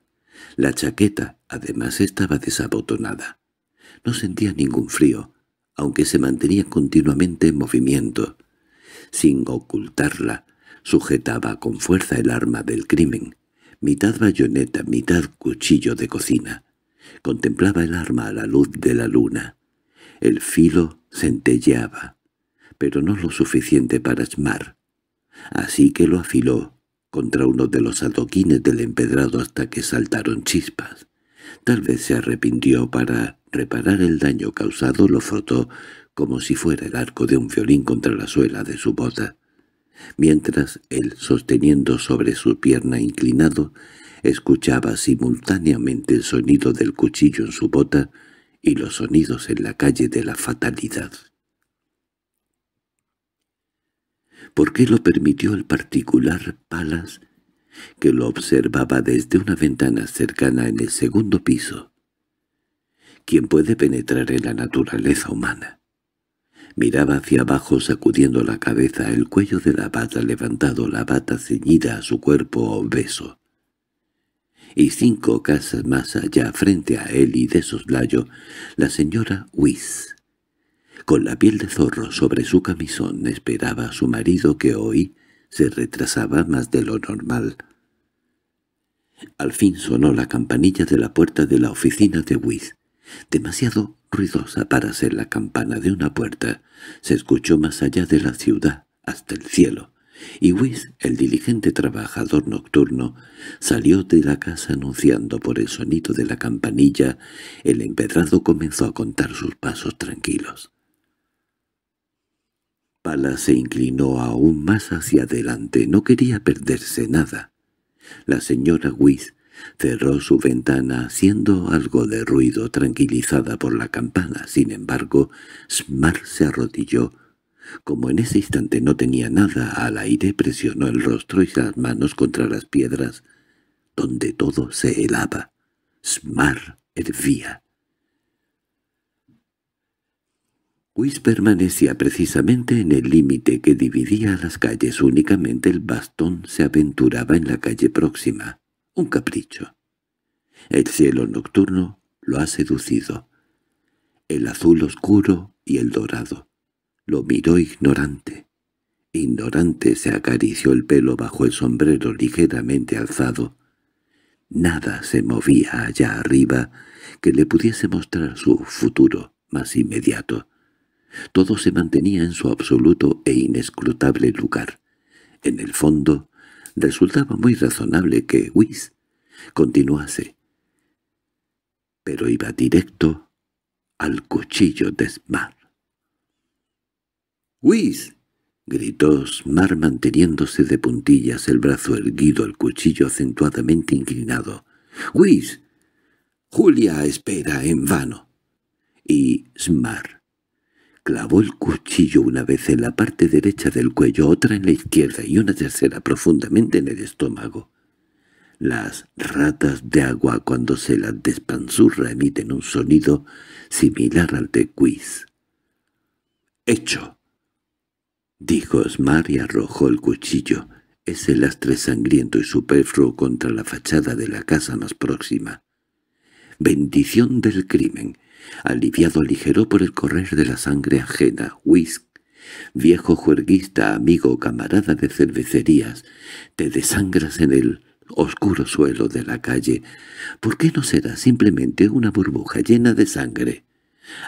La chaqueta, además, estaba desabotonada. No sentía ningún frío, aunque se mantenía continuamente en movimiento. Sin ocultarla, sujetaba con fuerza el arma del crimen mitad bayoneta, mitad cuchillo de cocina. Contemplaba el arma a la luz de la luna. El filo centelleaba, pero no lo suficiente para asmar Así que lo afiló contra uno de los adoquines del empedrado hasta que saltaron chispas. Tal vez se arrepintió para reparar el daño causado, lo frotó como si fuera el arco de un violín contra la suela de su bota mientras él, sosteniendo sobre su pierna inclinado, escuchaba simultáneamente el sonido del cuchillo en su bota y los sonidos en la calle de la fatalidad. ¿Por qué lo permitió el particular Palas, que lo observaba desde una ventana cercana en el segundo piso? ¿Quién puede penetrar en la naturaleza humana? Miraba hacia abajo sacudiendo la cabeza, el cuello de la bata levantado, la bata ceñida a su cuerpo obeso. Y cinco casas más allá, frente a él y de soslayo, la señora Whis, con la piel de zorro sobre su camisón, esperaba a su marido que hoy se retrasaba más de lo normal. Al fin sonó la campanilla de la puerta de la oficina de Whis, demasiado ruidosa para ser la campana de una puerta, se escuchó más allá de la ciudad, hasta el cielo, y Whis, el diligente trabajador nocturno, salió de la casa anunciando por el sonido de la campanilla, el empedrado comenzó a contar sus pasos tranquilos. Pala se inclinó aún más hacia adelante, no quería perderse nada. La señora Whis Cerró su ventana haciendo algo de ruido tranquilizada por la campana. Sin embargo, Smart se arrodilló. Como en ese instante no tenía nada al aire, presionó el rostro y las manos contra las piedras, donde todo se helaba. Smart hervía. Whis permanecía precisamente en el límite que dividía las calles. Únicamente el bastón se aventuraba en la calle próxima un capricho. El cielo nocturno lo ha seducido. El azul oscuro y el dorado. Lo miró ignorante. Ignorante se acarició el pelo bajo el sombrero ligeramente alzado. Nada se movía allá arriba que le pudiese mostrar su futuro más inmediato. Todo se mantenía en su absoluto e inescrutable lugar. En el fondo, Resultaba muy razonable que Whis continuase, pero iba directo al cuchillo de Smar. —¡Whis! —gritó Smar manteniéndose de puntillas, el brazo erguido, el cuchillo acentuadamente inclinado. —¡Whis! Julia espera en vano. Y Smar Clavó el cuchillo una vez en la parte derecha del cuello, otra en la izquierda y una tercera profundamente en el estómago. Las ratas de agua cuando se las despanzurra emiten un sonido similar al de quiz. —¡Hecho! —dijo Osmar y arrojó el cuchillo, ese lastre sangriento y superfluo contra la fachada de la casa más próxima. —¡Bendición del crimen! aliviado ligero por el correr de la sangre ajena, Whisk, viejo juerguista, amigo, camarada de cervecerías, te desangras en el oscuro suelo de la calle. ¿Por qué no será simplemente una burbuja llena de sangre?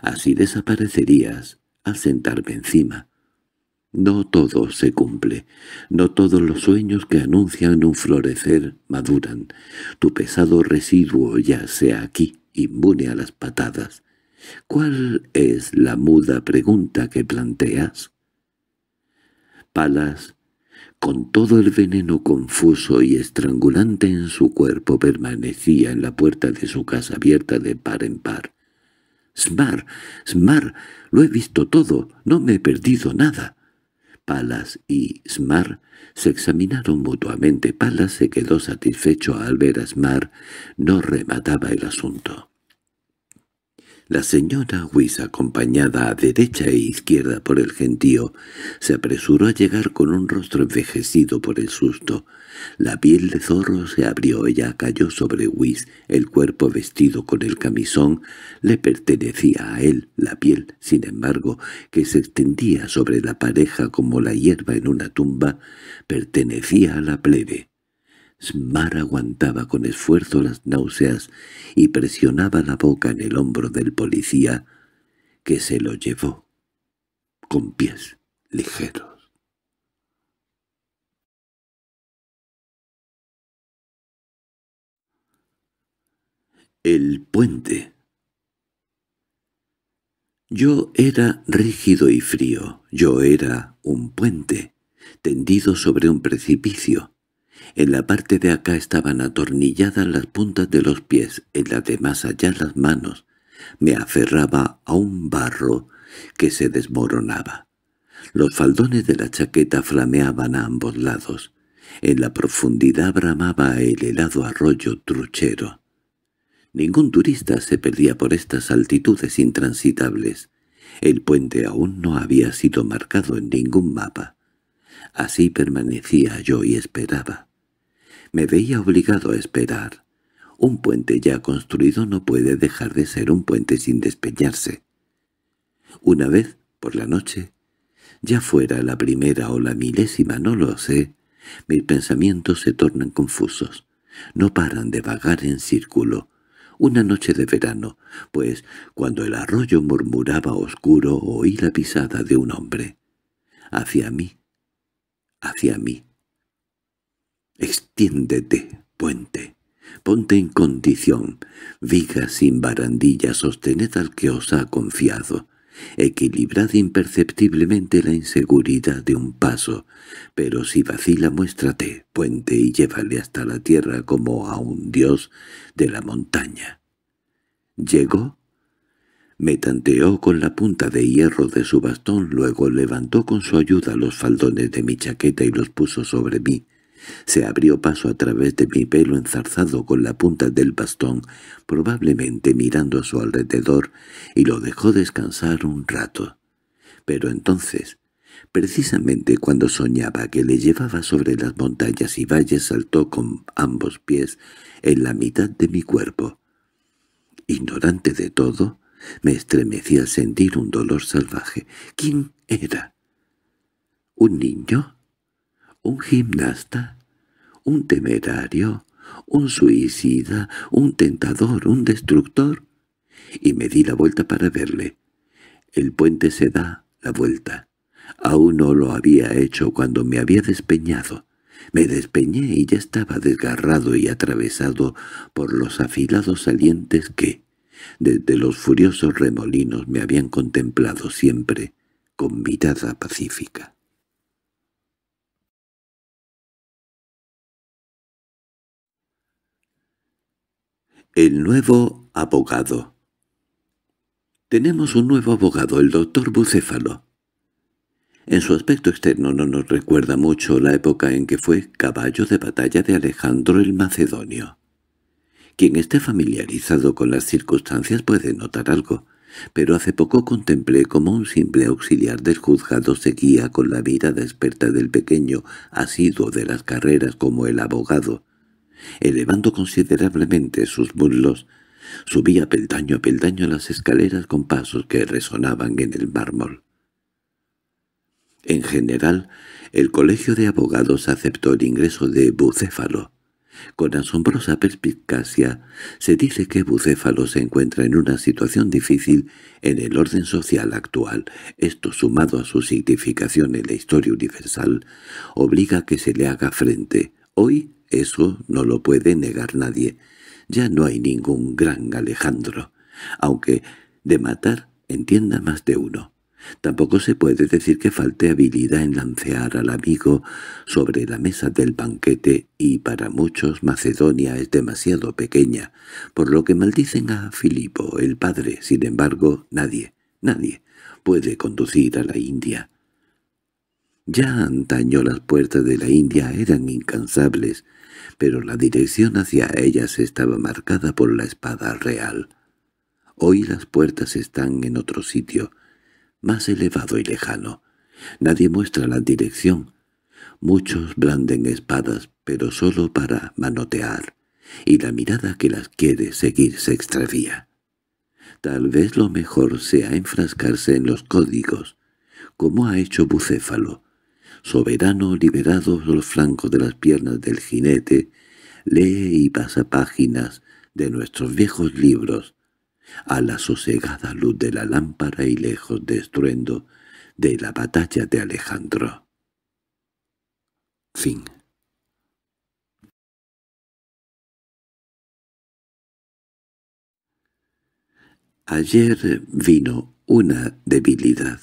Así desaparecerías al sentarme encima. No todo se cumple, no todos los sueños que anuncian un florecer maduran. Tu pesado residuo ya sea aquí, inmune a las patadas. ¿Cuál es la muda pregunta que planteas? Palas, con todo el veneno confuso y estrangulante en su cuerpo, permanecía en la puerta de su casa abierta de par en par. —¡Smar! ¡Smar! ¡Lo he visto todo! ¡No me he perdido nada! Palas y Smar se examinaron mutuamente. Palas se quedó satisfecho al ver a Smar. No remataba el asunto. La señora Whis, acompañada a derecha e izquierda por el gentío, se apresuró a llegar con un rostro envejecido por el susto. La piel de zorro se abrió, ella cayó sobre Whis el cuerpo vestido con el camisón le pertenecía a él, la piel, sin embargo, que se extendía sobre la pareja como la hierba en una tumba, pertenecía a la plebe. Smar aguantaba con esfuerzo las náuseas y presionaba la boca en el hombro del policía, que se lo llevó con pies ligeros. El puente Yo era rígido y frío, yo era un puente, tendido sobre un precipicio. En la parte de acá estaban atornilladas las puntas de los pies, en la de más allá las manos. Me aferraba a un barro que se desmoronaba. Los faldones de la chaqueta flameaban a ambos lados. En la profundidad bramaba el helado arroyo truchero. Ningún turista se perdía por estas altitudes intransitables. El puente aún no había sido marcado en ningún mapa. Así permanecía yo y esperaba me veía obligado a esperar. Un puente ya construido no puede dejar de ser un puente sin despeñarse. Una vez, por la noche, ya fuera la primera o la milésima, no lo sé, mis pensamientos se tornan confusos. No paran de vagar en círculo. Una noche de verano, pues cuando el arroyo murmuraba oscuro oí la pisada de un hombre. Hacia mí, hacia mí. Extiéndete, puente. Ponte en condición, viga sin barandilla, sostened al que os ha confiado. Equilibrad imperceptiblemente la inseguridad de un paso, pero si vacila muéstrate, puente, y llévale hasta la tierra como a un dios de la montaña. ¿Llegó? Me tanteó con la punta de hierro de su bastón, luego levantó con su ayuda los faldones de mi chaqueta y los puso sobre mí, se abrió paso a través de mi pelo enzarzado con la punta del bastón, probablemente mirando a su alrededor, y lo dejó descansar un rato. Pero entonces, precisamente cuando soñaba que le llevaba sobre las montañas y valles, saltó con ambos pies en la mitad de mi cuerpo. Ignorante de todo, me estremecí al sentir un dolor salvaje. ¿Quién era? ¿Un niño? un gimnasta, un temerario, un suicida, un tentador, un destructor, y me di la vuelta para verle. El puente se da la vuelta. Aún no lo había hecho cuando me había despeñado. Me despeñé y ya estaba desgarrado y atravesado por los afilados salientes que, desde los furiosos remolinos, me habían contemplado siempre con mirada pacífica. El nuevo abogado Tenemos un nuevo abogado, el doctor Bucéfalo. En su aspecto externo no nos recuerda mucho la época en que fue caballo de batalla de Alejandro el Macedonio. Quien esté familiarizado con las circunstancias puede notar algo, pero hace poco contemplé cómo un simple auxiliar del juzgado seguía con la mirada experta del pequeño asiduo de las carreras como el abogado, Elevando considerablemente sus muslos, subía peldaño a peldaño las escaleras con pasos que resonaban en el mármol. En general, el colegio de abogados aceptó el ingreso de Bucéfalo. Con asombrosa perspicacia se dice que Bucéfalo se encuentra en una situación difícil en el orden social actual. Esto, sumado a su significación en la historia universal, obliga a que se le haga frente, hoy eso no lo puede negar nadie. Ya no hay ningún gran Alejandro, aunque de matar entienda más de uno. Tampoco se puede decir que falte habilidad en lancear al amigo sobre la mesa del banquete y para muchos Macedonia es demasiado pequeña, por lo que maldicen a Filipo, el padre, sin embargo, nadie, nadie puede conducir a la India. Ya antaño las puertas de la India eran incansables, pero la dirección hacia ellas estaba marcada por la espada real. Hoy las puertas están en otro sitio, más elevado y lejano. Nadie muestra la dirección. Muchos blanden espadas, pero solo para manotear, y la mirada que las quiere seguir se extravía. Tal vez lo mejor sea enfrascarse en los códigos, como ha hecho Bucéfalo, soberano liberados los flancos de las piernas del jinete, lee y pasa páginas de nuestros viejos libros, a la sosegada luz de la lámpara y lejos de estruendo de la batalla de Alejandro. Fin Ayer vino una debilidad.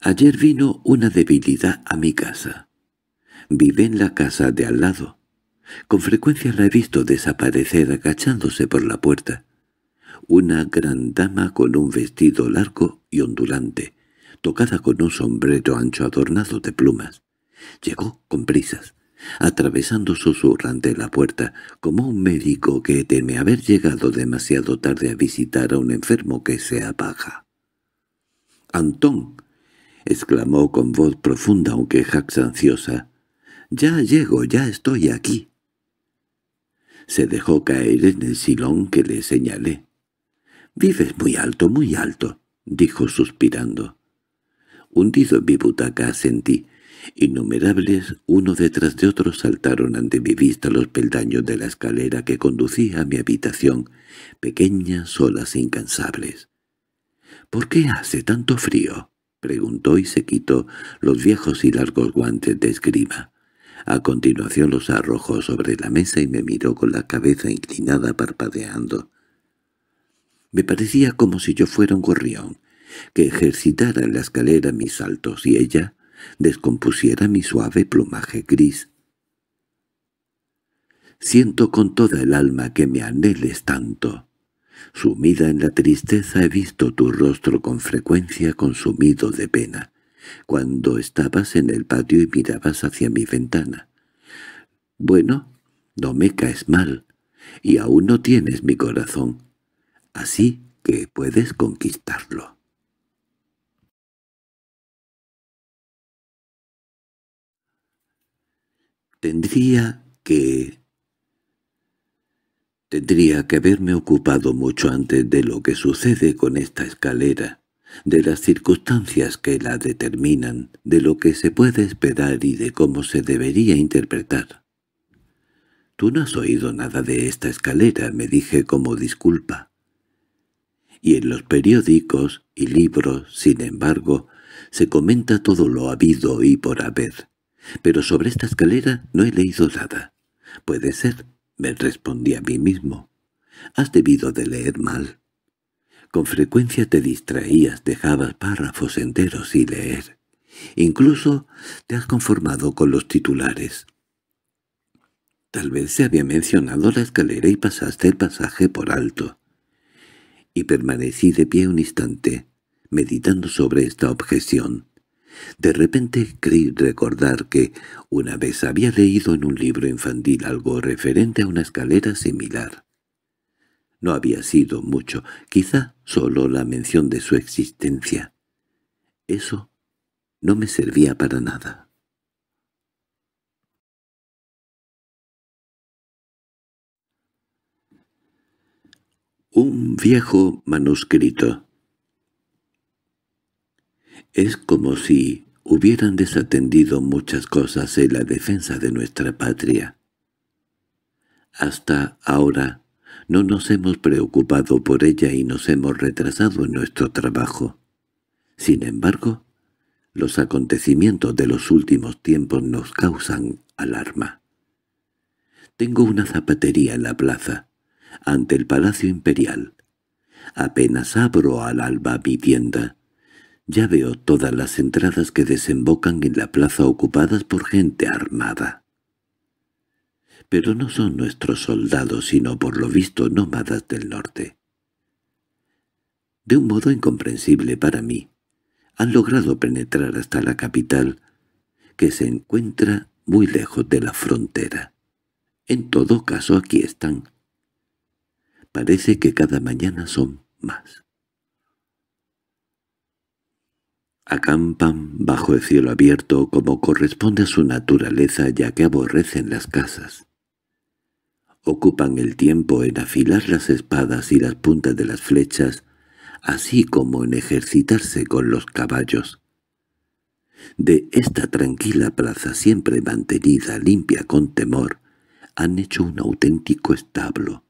Ayer vino una debilidad a mi casa. Vive en la casa de al lado. Con frecuencia la he visto desaparecer agachándose por la puerta. Una gran dama con un vestido largo y ondulante, tocada con un sombrero ancho adornado de plumas. Llegó con prisas, atravesando susurrante la puerta, como un médico que teme haber llegado demasiado tarde a visitar a un enfermo que se apaga. —¡Antón! —exclamó con voz profunda aunque ansiosa. «ya llego, ya estoy aquí». Se dejó caer en el silón que le señalé. «Vives muy alto, muy alto», dijo suspirando. Hundido en mi butaca sentí. Innumerables, uno detrás de otro, saltaron ante mi vista los peldaños de la escalera que conducía a mi habitación, pequeñas olas incansables. —¿Por qué hace tanto frío? Preguntó y se quitó los viejos y largos guantes de esgrima. A continuación los arrojó sobre la mesa y me miró con la cabeza inclinada parpadeando. Me parecía como si yo fuera un gorrión, que ejercitara en la escalera mis saltos y ella descompusiera mi suave plumaje gris. Siento con toda el alma que me anheles tanto, Sumida en la tristeza he visto tu rostro con frecuencia consumido de pena, cuando estabas en el patio y mirabas hacia mi ventana. Bueno, no me caes mal, y aún no tienes mi corazón, así que puedes conquistarlo. Tendría que Tendría que haberme ocupado mucho antes de lo que sucede con esta escalera, de las circunstancias que la determinan, de lo que se puede esperar y de cómo se debería interpretar. «Tú no has oído nada de esta escalera», me dije como disculpa. Y en los periódicos y libros, sin embargo, se comenta todo lo habido y por haber. Pero sobre esta escalera no he leído nada. Puede ser me respondí a mí mismo. Has debido de leer mal. Con frecuencia te distraías, dejabas párrafos enteros y leer. Incluso te has conformado con los titulares. Tal vez se había mencionado la escalera y pasaste el pasaje por alto. Y permanecí de pie un instante, meditando sobre esta objeción. De repente creí recordar que una vez había leído en un libro infantil algo referente a una escalera similar. No había sido mucho, quizá solo la mención de su existencia. Eso no me servía para nada. Un viejo manuscrito es como si hubieran desatendido muchas cosas en la defensa de nuestra patria. Hasta ahora no nos hemos preocupado por ella y nos hemos retrasado en nuestro trabajo. Sin embargo, los acontecimientos de los últimos tiempos nos causan alarma. Tengo una zapatería en la plaza, ante el Palacio Imperial. Apenas abro al alba mi tienda, ya veo todas las entradas que desembocan en la plaza ocupadas por gente armada. Pero no son nuestros soldados, sino por lo visto nómadas del norte. De un modo incomprensible para mí, han logrado penetrar hasta la capital, que se encuentra muy lejos de la frontera. En todo caso aquí están. Parece que cada mañana son más. Acampan bajo el cielo abierto como corresponde a su naturaleza ya que aborrecen las casas. Ocupan el tiempo en afilar las espadas y las puntas de las flechas, así como en ejercitarse con los caballos. De esta tranquila plaza siempre mantenida limpia con temor, han hecho un auténtico establo.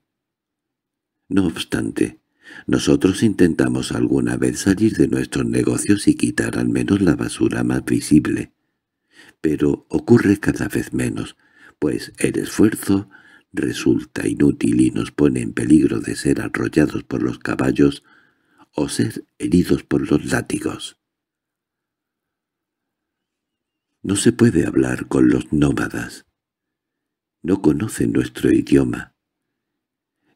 No obstante, nosotros intentamos alguna vez salir de nuestros negocios y quitar al menos la basura más visible. Pero ocurre cada vez menos, pues el esfuerzo resulta inútil y nos pone en peligro de ser arrollados por los caballos o ser heridos por los látigos. No se puede hablar con los nómadas. No conocen nuestro idioma.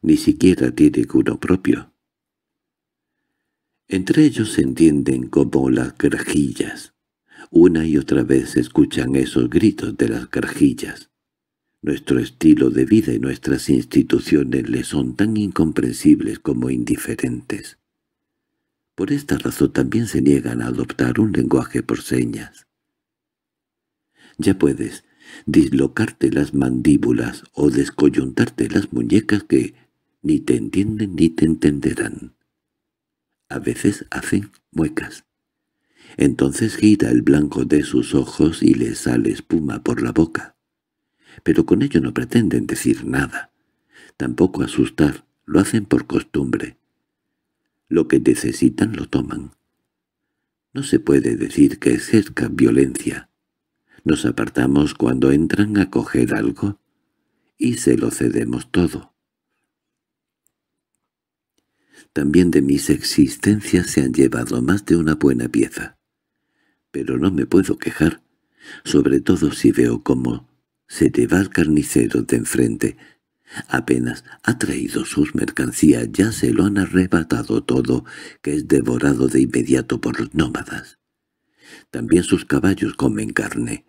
Ni siquiera tienen uno propio. Entre ellos se entienden como las grajillas. Una y otra vez se escuchan esos gritos de las carjillas. Nuestro estilo de vida y nuestras instituciones le son tan incomprensibles como indiferentes. Por esta razón también se niegan a adoptar un lenguaje por señas. Ya puedes dislocarte las mandíbulas o descoyuntarte las muñecas que ni te entienden ni te entenderán a veces hacen muecas. Entonces gira el blanco de sus ojos y le sale espuma por la boca. Pero con ello no pretenden decir nada, tampoco asustar, lo hacen por costumbre. Lo que necesitan lo toman. No se puede decir que cerca violencia. Nos apartamos cuando entran a coger algo y se lo cedemos todo. También de mis existencias se han llevado más de una buena pieza. Pero no me puedo quejar, sobre todo si veo cómo se lleva al carnicero de enfrente. Apenas ha traído sus mercancías, ya se lo han arrebatado todo, que es devorado de inmediato por los nómadas. También sus caballos comen carne.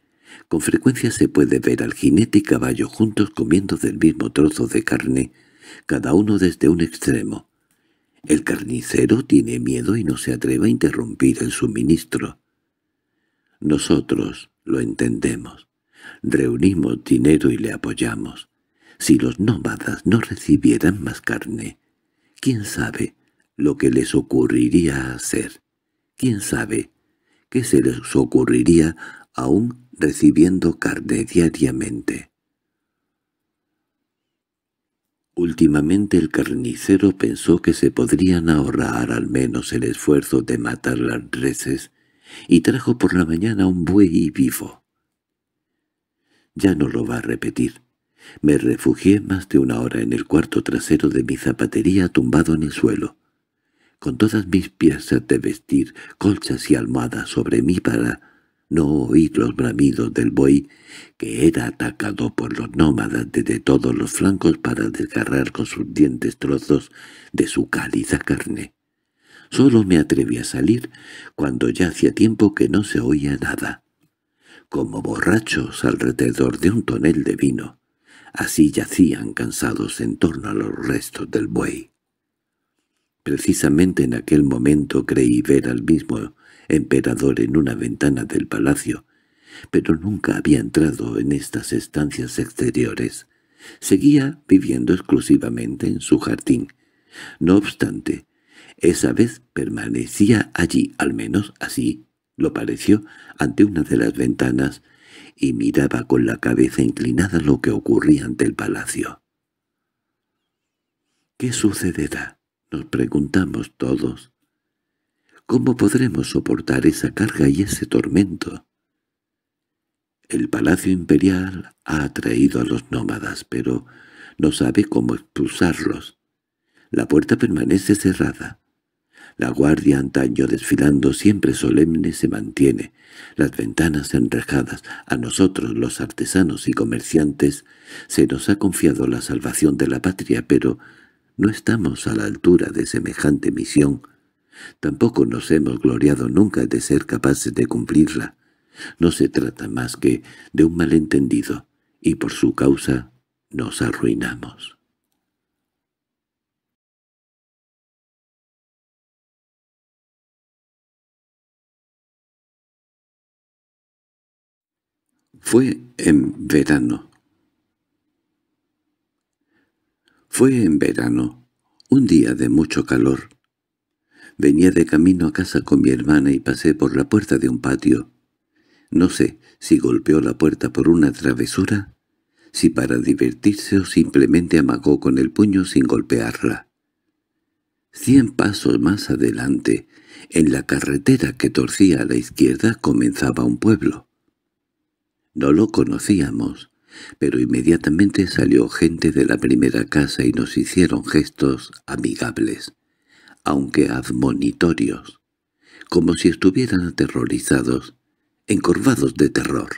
Con frecuencia se puede ver al jinete y caballo juntos comiendo del mismo trozo de carne, cada uno desde un extremo. El carnicero tiene miedo y no se atreve a interrumpir el suministro. Nosotros lo entendemos. Reunimos dinero y le apoyamos. Si los nómadas no recibieran más carne, ¿quién sabe lo que les ocurriría hacer? ¿Quién sabe qué se les ocurriría aún recibiendo carne diariamente? Últimamente el carnicero pensó que se podrían ahorrar al menos el esfuerzo de matar las reses y trajo por la mañana un buey vivo. Ya no lo va a repetir. Me refugié más de una hora en el cuarto trasero de mi zapatería tumbado en el suelo, con todas mis piezas de vestir, colchas y almohadas sobre mí para no oí los bramidos del buey, que era atacado por los nómadas desde todos los flancos para desgarrar con sus dientes trozos de su cálida carne. Solo me atreví a salir cuando ya hacía tiempo que no se oía nada, como borrachos alrededor de un tonel de vino. Así yacían cansados en torno a los restos del buey. Precisamente en aquel momento creí ver al mismo emperador en una ventana del palacio, pero nunca había entrado en estas estancias exteriores. Seguía viviendo exclusivamente en su jardín. No obstante, esa vez permanecía allí, al menos así lo pareció, ante una de las ventanas, y miraba con la cabeza inclinada lo que ocurría ante el palacio. —¿Qué sucederá? Nos preguntamos todos, ¿cómo podremos soportar esa carga y ese tormento? El palacio imperial ha atraído a los nómadas, pero no sabe cómo expulsarlos. La puerta permanece cerrada. La guardia antaño desfilando siempre solemne se mantiene, las ventanas enrejadas. A nosotros, los artesanos y comerciantes, se nos ha confiado la salvación de la patria, pero no estamos a la altura de semejante misión. Tampoco nos hemos gloriado nunca de ser capaces de cumplirla. No se trata más que de un malentendido, y por su causa nos arruinamos. Fue en verano Fue en verano, un día de mucho calor. Venía de camino a casa con mi hermana y pasé por la puerta de un patio. No sé si golpeó la puerta por una travesura, si para divertirse o simplemente amagó con el puño sin golpearla. Cien pasos más adelante, en la carretera que torcía a la izquierda comenzaba un pueblo. No lo conocíamos, pero inmediatamente salió gente de la primera casa y nos hicieron gestos amigables, aunque admonitorios, como si estuvieran aterrorizados, encorvados de terror.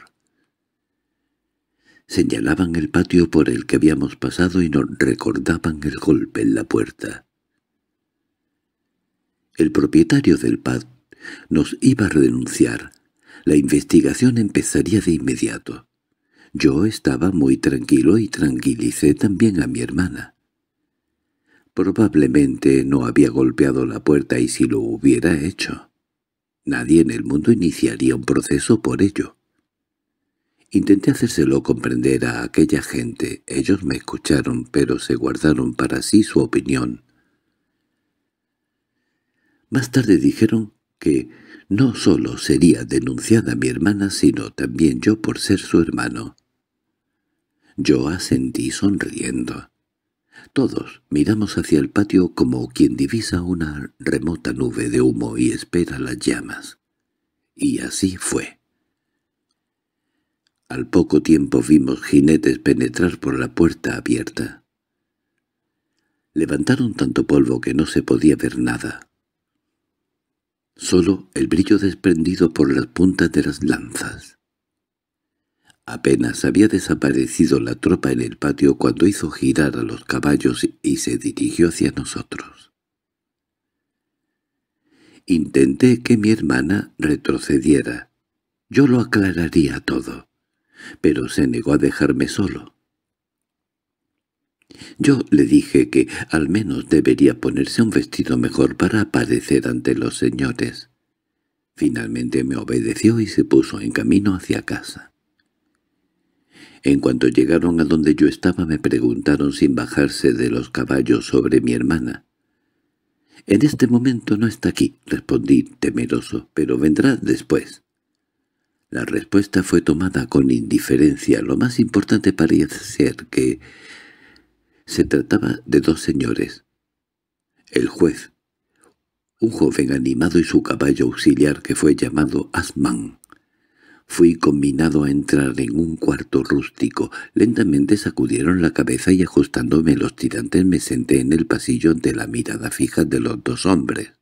Señalaban el patio por el que habíamos pasado y nos recordaban el golpe en la puerta. El propietario del pad nos iba a renunciar. La investigación empezaría de inmediato. Yo estaba muy tranquilo y tranquilicé también a mi hermana. Probablemente no había golpeado la puerta y si lo hubiera hecho. Nadie en el mundo iniciaría un proceso por ello. Intenté hacérselo comprender a aquella gente. Ellos me escucharon, pero se guardaron para sí su opinión. Más tarde dijeron que no solo sería denunciada mi hermana, sino también yo por ser su hermano. Yo asentí sonriendo. Todos miramos hacia el patio como quien divisa una remota nube de humo y espera las llamas. Y así fue. Al poco tiempo vimos jinetes penetrar por la puerta abierta. Levantaron tanto polvo que no se podía ver nada. Solo el brillo desprendido por las puntas de las lanzas. Apenas había desaparecido la tropa en el patio cuando hizo girar a los caballos y se dirigió hacia nosotros. Intenté que mi hermana retrocediera. Yo lo aclararía todo, pero se negó a dejarme solo. Yo le dije que al menos debería ponerse un vestido mejor para aparecer ante los señores. Finalmente me obedeció y se puso en camino hacia casa. En cuanto llegaron a donde yo estaba me preguntaron sin bajarse de los caballos sobre mi hermana. —En este momento no está aquí —respondí temeroso—, pero vendrá después. La respuesta fue tomada con indiferencia. Lo más importante parecía ser que se trataba de dos señores. El juez, un joven animado y su caballo auxiliar que fue llamado Asman. Fui combinado a entrar en un cuarto rústico. Lentamente sacudieron la cabeza y ajustándome los tirantes me senté en el pasillo ante la mirada fija de los dos hombres.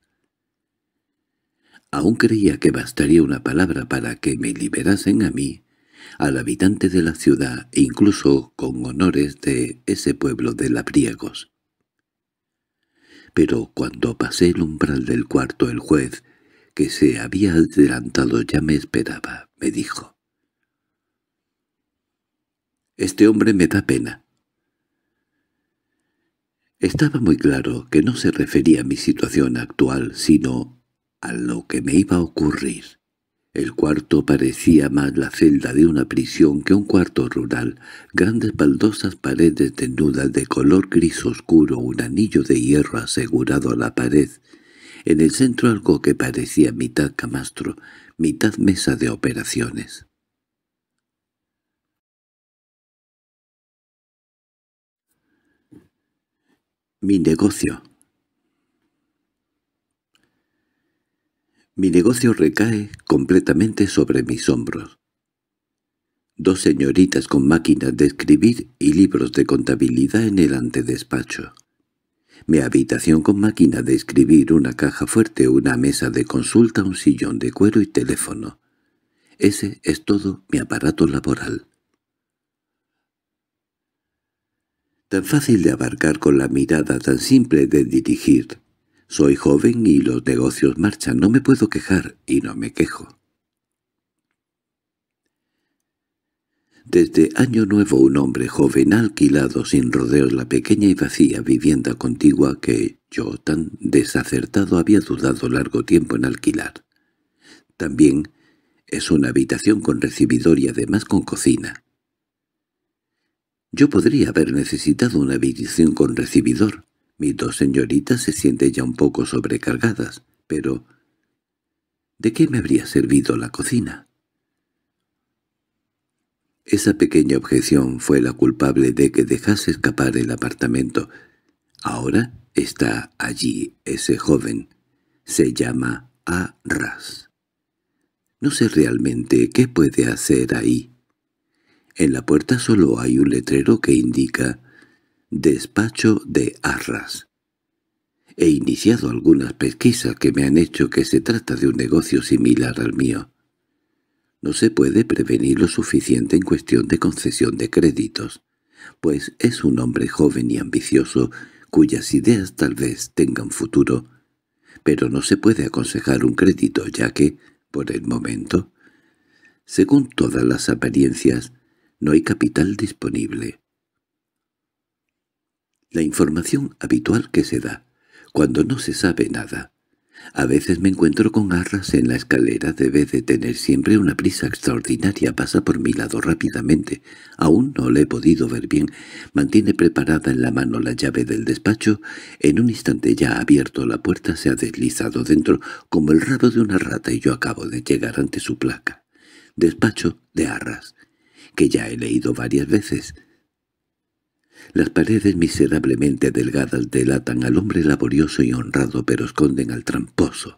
Aún creía que bastaría una palabra para que me liberasen a mí, al habitante de la ciudad, incluso con honores de ese pueblo de labriegos. Pero cuando pasé el umbral del cuarto el juez, que se había adelantado ya me esperaba dijo. Este hombre me da pena. Estaba muy claro que no se refería a mi situación actual, sino a lo que me iba a ocurrir. El cuarto parecía más la celda de una prisión que un cuarto rural, grandes baldosas paredes desnudas de color gris oscuro, un anillo de hierro asegurado a la pared, en el centro algo que parecía mitad camastro, mitad mesa de operaciones. Mi negocio Mi negocio recae completamente sobre mis hombros. Dos señoritas con máquinas de escribir y libros de contabilidad en el antedespacho mi habitación con máquina de escribir, una caja fuerte, una mesa de consulta, un sillón de cuero y teléfono. Ese es todo mi aparato laboral. Tan fácil de abarcar con la mirada, tan simple de dirigir. Soy joven y los negocios marchan, no me puedo quejar y no me quejo. Desde año nuevo un hombre joven ha alquilado sin rodeos la pequeña y vacía vivienda contigua que yo tan desacertado había dudado largo tiempo en alquilar. También es una habitación con recibidor y además con cocina. Yo podría haber necesitado una habitación con recibidor. Mis dos señoritas se sienten ya un poco sobrecargadas, pero... ¿De qué me habría servido la cocina? Esa pequeña objeción fue la culpable de que dejase escapar el apartamento. Ahora está allí ese joven. Se llama Arras. No sé realmente qué puede hacer ahí. En la puerta solo hay un letrero que indica «Despacho de Arras». He iniciado algunas pesquisas que me han hecho que se trata de un negocio similar al mío no se puede prevenir lo suficiente en cuestión de concesión de créditos, pues es un hombre joven y ambicioso cuyas ideas tal vez tengan futuro, pero no se puede aconsejar un crédito ya que, por el momento, según todas las apariencias, no hay capital disponible. La información habitual que se da, cuando no se sabe nada, a veces me encuentro con Arras en la escalera. Debe de tener siempre una prisa extraordinaria. Pasa por mi lado rápidamente. Aún no le he podido ver bien. Mantiene preparada en la mano la llave del despacho. En un instante ya ha abierto la puerta, se ha deslizado dentro como el rabo de una rata y yo acabo de llegar ante su placa. Despacho de arras, que ya he leído varias veces. Las paredes miserablemente delgadas delatan al hombre laborioso y honrado pero esconden al tramposo.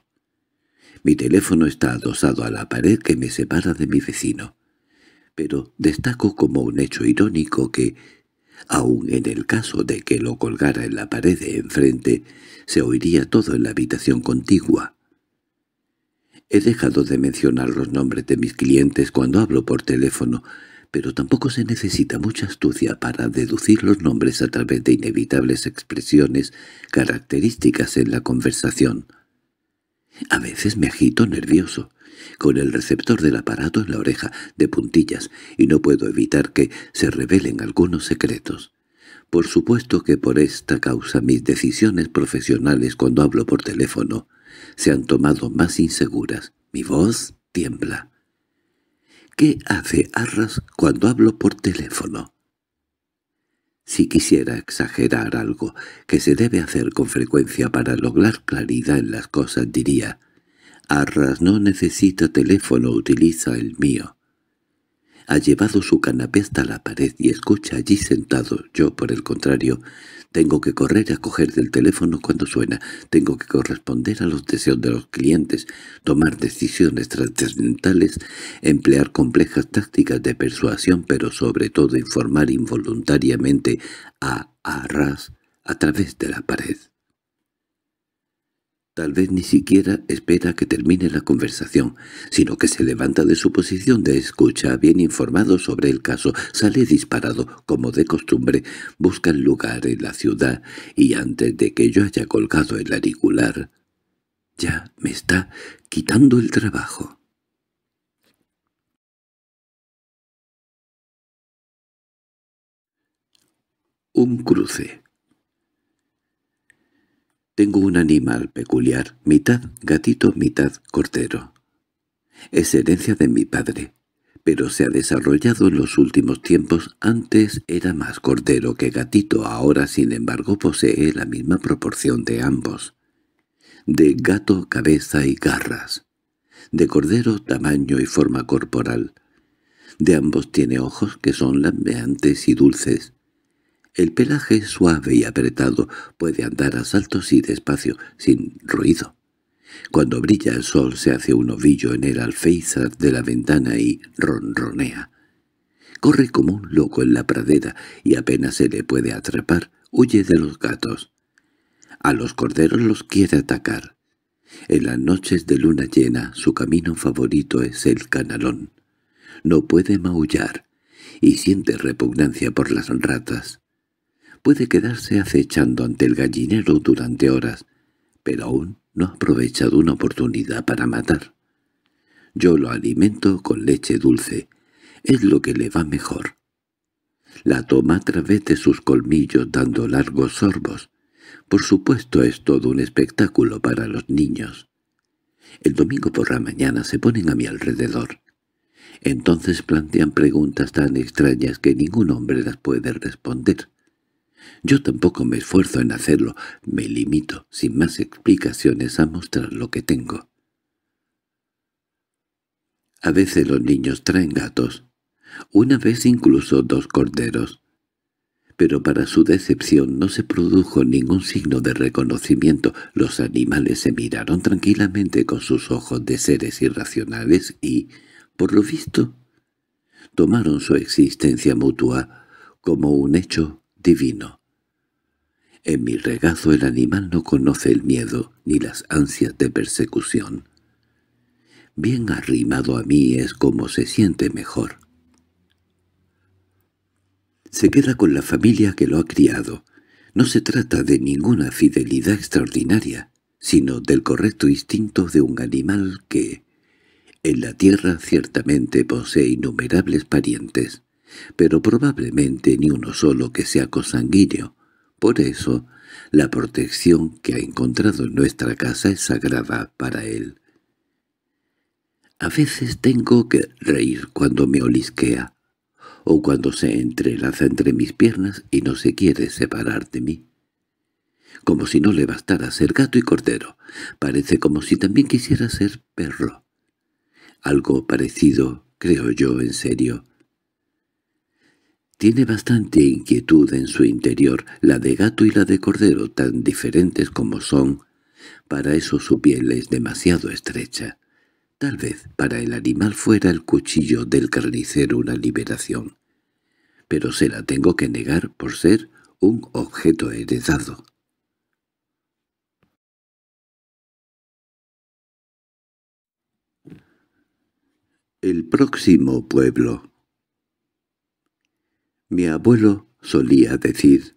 Mi teléfono está adosado a la pared que me separa de mi vecino. Pero destaco como un hecho irónico que, aun en el caso de que lo colgara en la pared de enfrente, se oiría todo en la habitación contigua. He dejado de mencionar los nombres de mis clientes cuando hablo por teléfono, pero tampoco se necesita mucha astucia para deducir los nombres a través de inevitables expresiones características en la conversación. A veces me agito nervioso, con el receptor del aparato en la oreja, de puntillas, y no puedo evitar que se revelen algunos secretos. Por supuesto que por esta causa mis decisiones profesionales cuando hablo por teléfono se han tomado más inseguras. Mi voz tiembla. ¿Qué hace Arras cuando hablo por teléfono? Si quisiera exagerar algo que se debe hacer con frecuencia para lograr claridad en las cosas, diría, Arras no necesita teléfono, utiliza el mío ha llevado su canapé hasta la pared y escucha allí sentado. Yo, por el contrario, tengo que correr a coger del teléfono cuando suena, tengo que corresponder a los deseos de los clientes, tomar decisiones trascendentales, emplear complejas tácticas de persuasión, pero sobre todo informar involuntariamente a Arras a través de la pared. Tal vez ni siquiera espera que termine la conversación, sino que se levanta de su posición de escucha bien informado sobre el caso, sale disparado, como de costumbre, busca el lugar en la ciudad y antes de que yo haya colgado el auricular, ya me está quitando el trabajo. Un cruce tengo un animal peculiar, mitad gatito, mitad cordero. Es herencia de mi padre, pero se ha desarrollado en los últimos tiempos. Antes era más cordero que gatito, ahora sin embargo posee la misma proporción de ambos. De gato, cabeza y garras. De cordero, tamaño y forma corporal. De ambos tiene ojos que son lambeantes y dulces, el pelaje es suave y apretado, puede andar a saltos y despacio, sin ruido. Cuando brilla el sol se hace un ovillo en el alféizar de la ventana y ronronea. Corre como un loco en la pradera y apenas se le puede atrapar, huye de los gatos. A los corderos los quiere atacar. En las noches de luna llena su camino favorito es el canalón. No puede maullar y siente repugnancia por las ratas. Puede quedarse acechando ante el gallinero durante horas, pero aún no ha aprovechado una oportunidad para matar. Yo lo alimento con leche dulce. Es lo que le va mejor. La toma a través de sus colmillos dando largos sorbos. Por supuesto es todo un espectáculo para los niños. El domingo por la mañana se ponen a mi alrededor. Entonces plantean preguntas tan extrañas que ningún hombre las puede responder. Yo tampoco me esfuerzo en hacerlo, me limito, sin más explicaciones, a mostrar lo que tengo. A veces los niños traen gatos, una vez incluso dos corderos. Pero para su decepción no se produjo ningún signo de reconocimiento. Los animales se miraron tranquilamente con sus ojos de seres irracionales y, por lo visto, tomaron su existencia mutua como un hecho divino. En mi regazo el animal no conoce el miedo ni las ansias de persecución. Bien arrimado a mí es como se siente mejor. Se queda con la familia que lo ha criado. No se trata de ninguna fidelidad extraordinaria, sino del correcto instinto de un animal que, en la tierra ciertamente posee innumerables parientes, pero probablemente ni uno solo que sea consanguíneo. Por eso, la protección que ha encontrado en nuestra casa es sagrada para él. A veces tengo que reír cuando me olisquea, o cuando se entrelaza entre mis piernas y no se quiere separar de mí. Como si no le bastara ser gato y cordero, parece como si también quisiera ser perro. Algo parecido, creo yo, en serio, tiene bastante inquietud en su interior, la de gato y la de cordero, tan diferentes como son. Para eso su piel es demasiado estrecha. Tal vez para el animal fuera el cuchillo del carnicero una liberación. Pero se la tengo que negar por ser un objeto heredado. El próximo pueblo mi abuelo solía decir,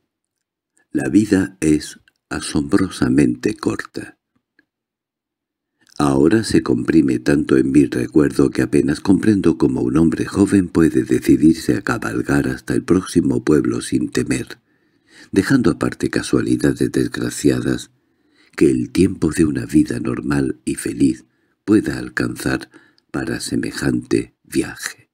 «La vida es asombrosamente corta». Ahora se comprime tanto en mi recuerdo que apenas comprendo cómo un hombre joven puede decidirse a cabalgar hasta el próximo pueblo sin temer, dejando aparte casualidades desgraciadas, que el tiempo de una vida normal y feliz pueda alcanzar para semejante viaje.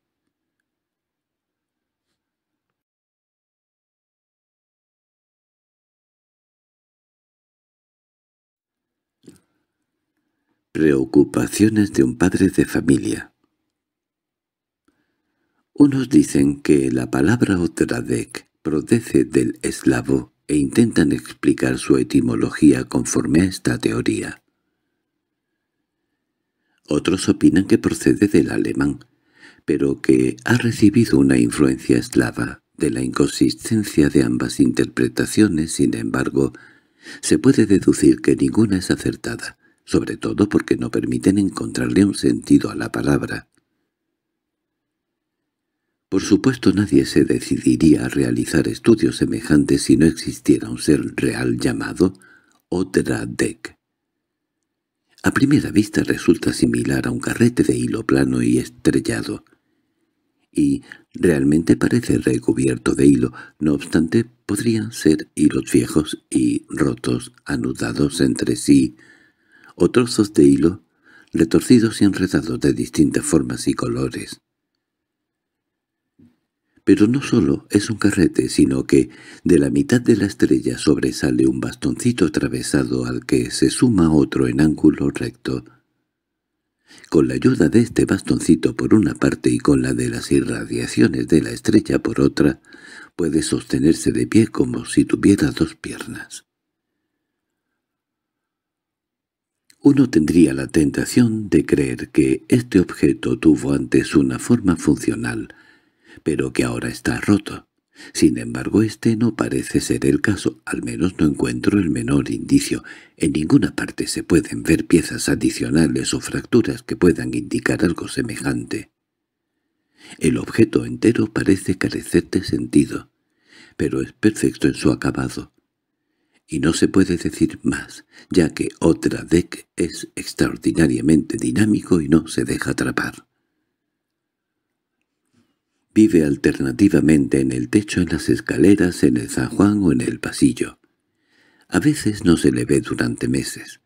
Preocupaciones de un padre de familia Unos dicen que la palabra otradec procede del eslavo e intentan explicar su etimología conforme a esta teoría. Otros opinan que procede del alemán, pero que ha recibido una influencia eslava. De la inconsistencia de ambas interpretaciones, sin embargo, se puede deducir que ninguna es acertada, sobre todo porque no permiten encontrarle un sentido a la palabra. Por supuesto nadie se decidiría a realizar estudios semejantes si no existiera un ser real llamado Otradec. A primera vista resulta similar a un carrete de hilo plano y estrellado, y realmente parece recubierto de hilo, no obstante podrían ser hilos viejos y rotos, anudados entre sí, o trozos de hilo, retorcidos y enredados de distintas formas y colores. Pero no solo es un carrete, sino que de la mitad de la estrella sobresale un bastoncito atravesado al que se suma otro en ángulo recto. Con la ayuda de este bastoncito por una parte y con la de las irradiaciones de la estrella por otra, puede sostenerse de pie como si tuviera dos piernas. uno tendría la tentación de creer que este objeto tuvo antes una forma funcional, pero que ahora está roto. Sin embargo, este no parece ser el caso, al menos no encuentro el menor indicio. En ninguna parte se pueden ver piezas adicionales o fracturas que puedan indicar algo semejante. El objeto entero parece carecer de sentido, pero es perfecto en su acabado y no se puede decir más, ya que otra DEC es extraordinariamente dinámico y no se deja atrapar. Vive alternativamente en el techo, en las escaleras, en el San Juan o en el pasillo. A veces no se le ve durante meses.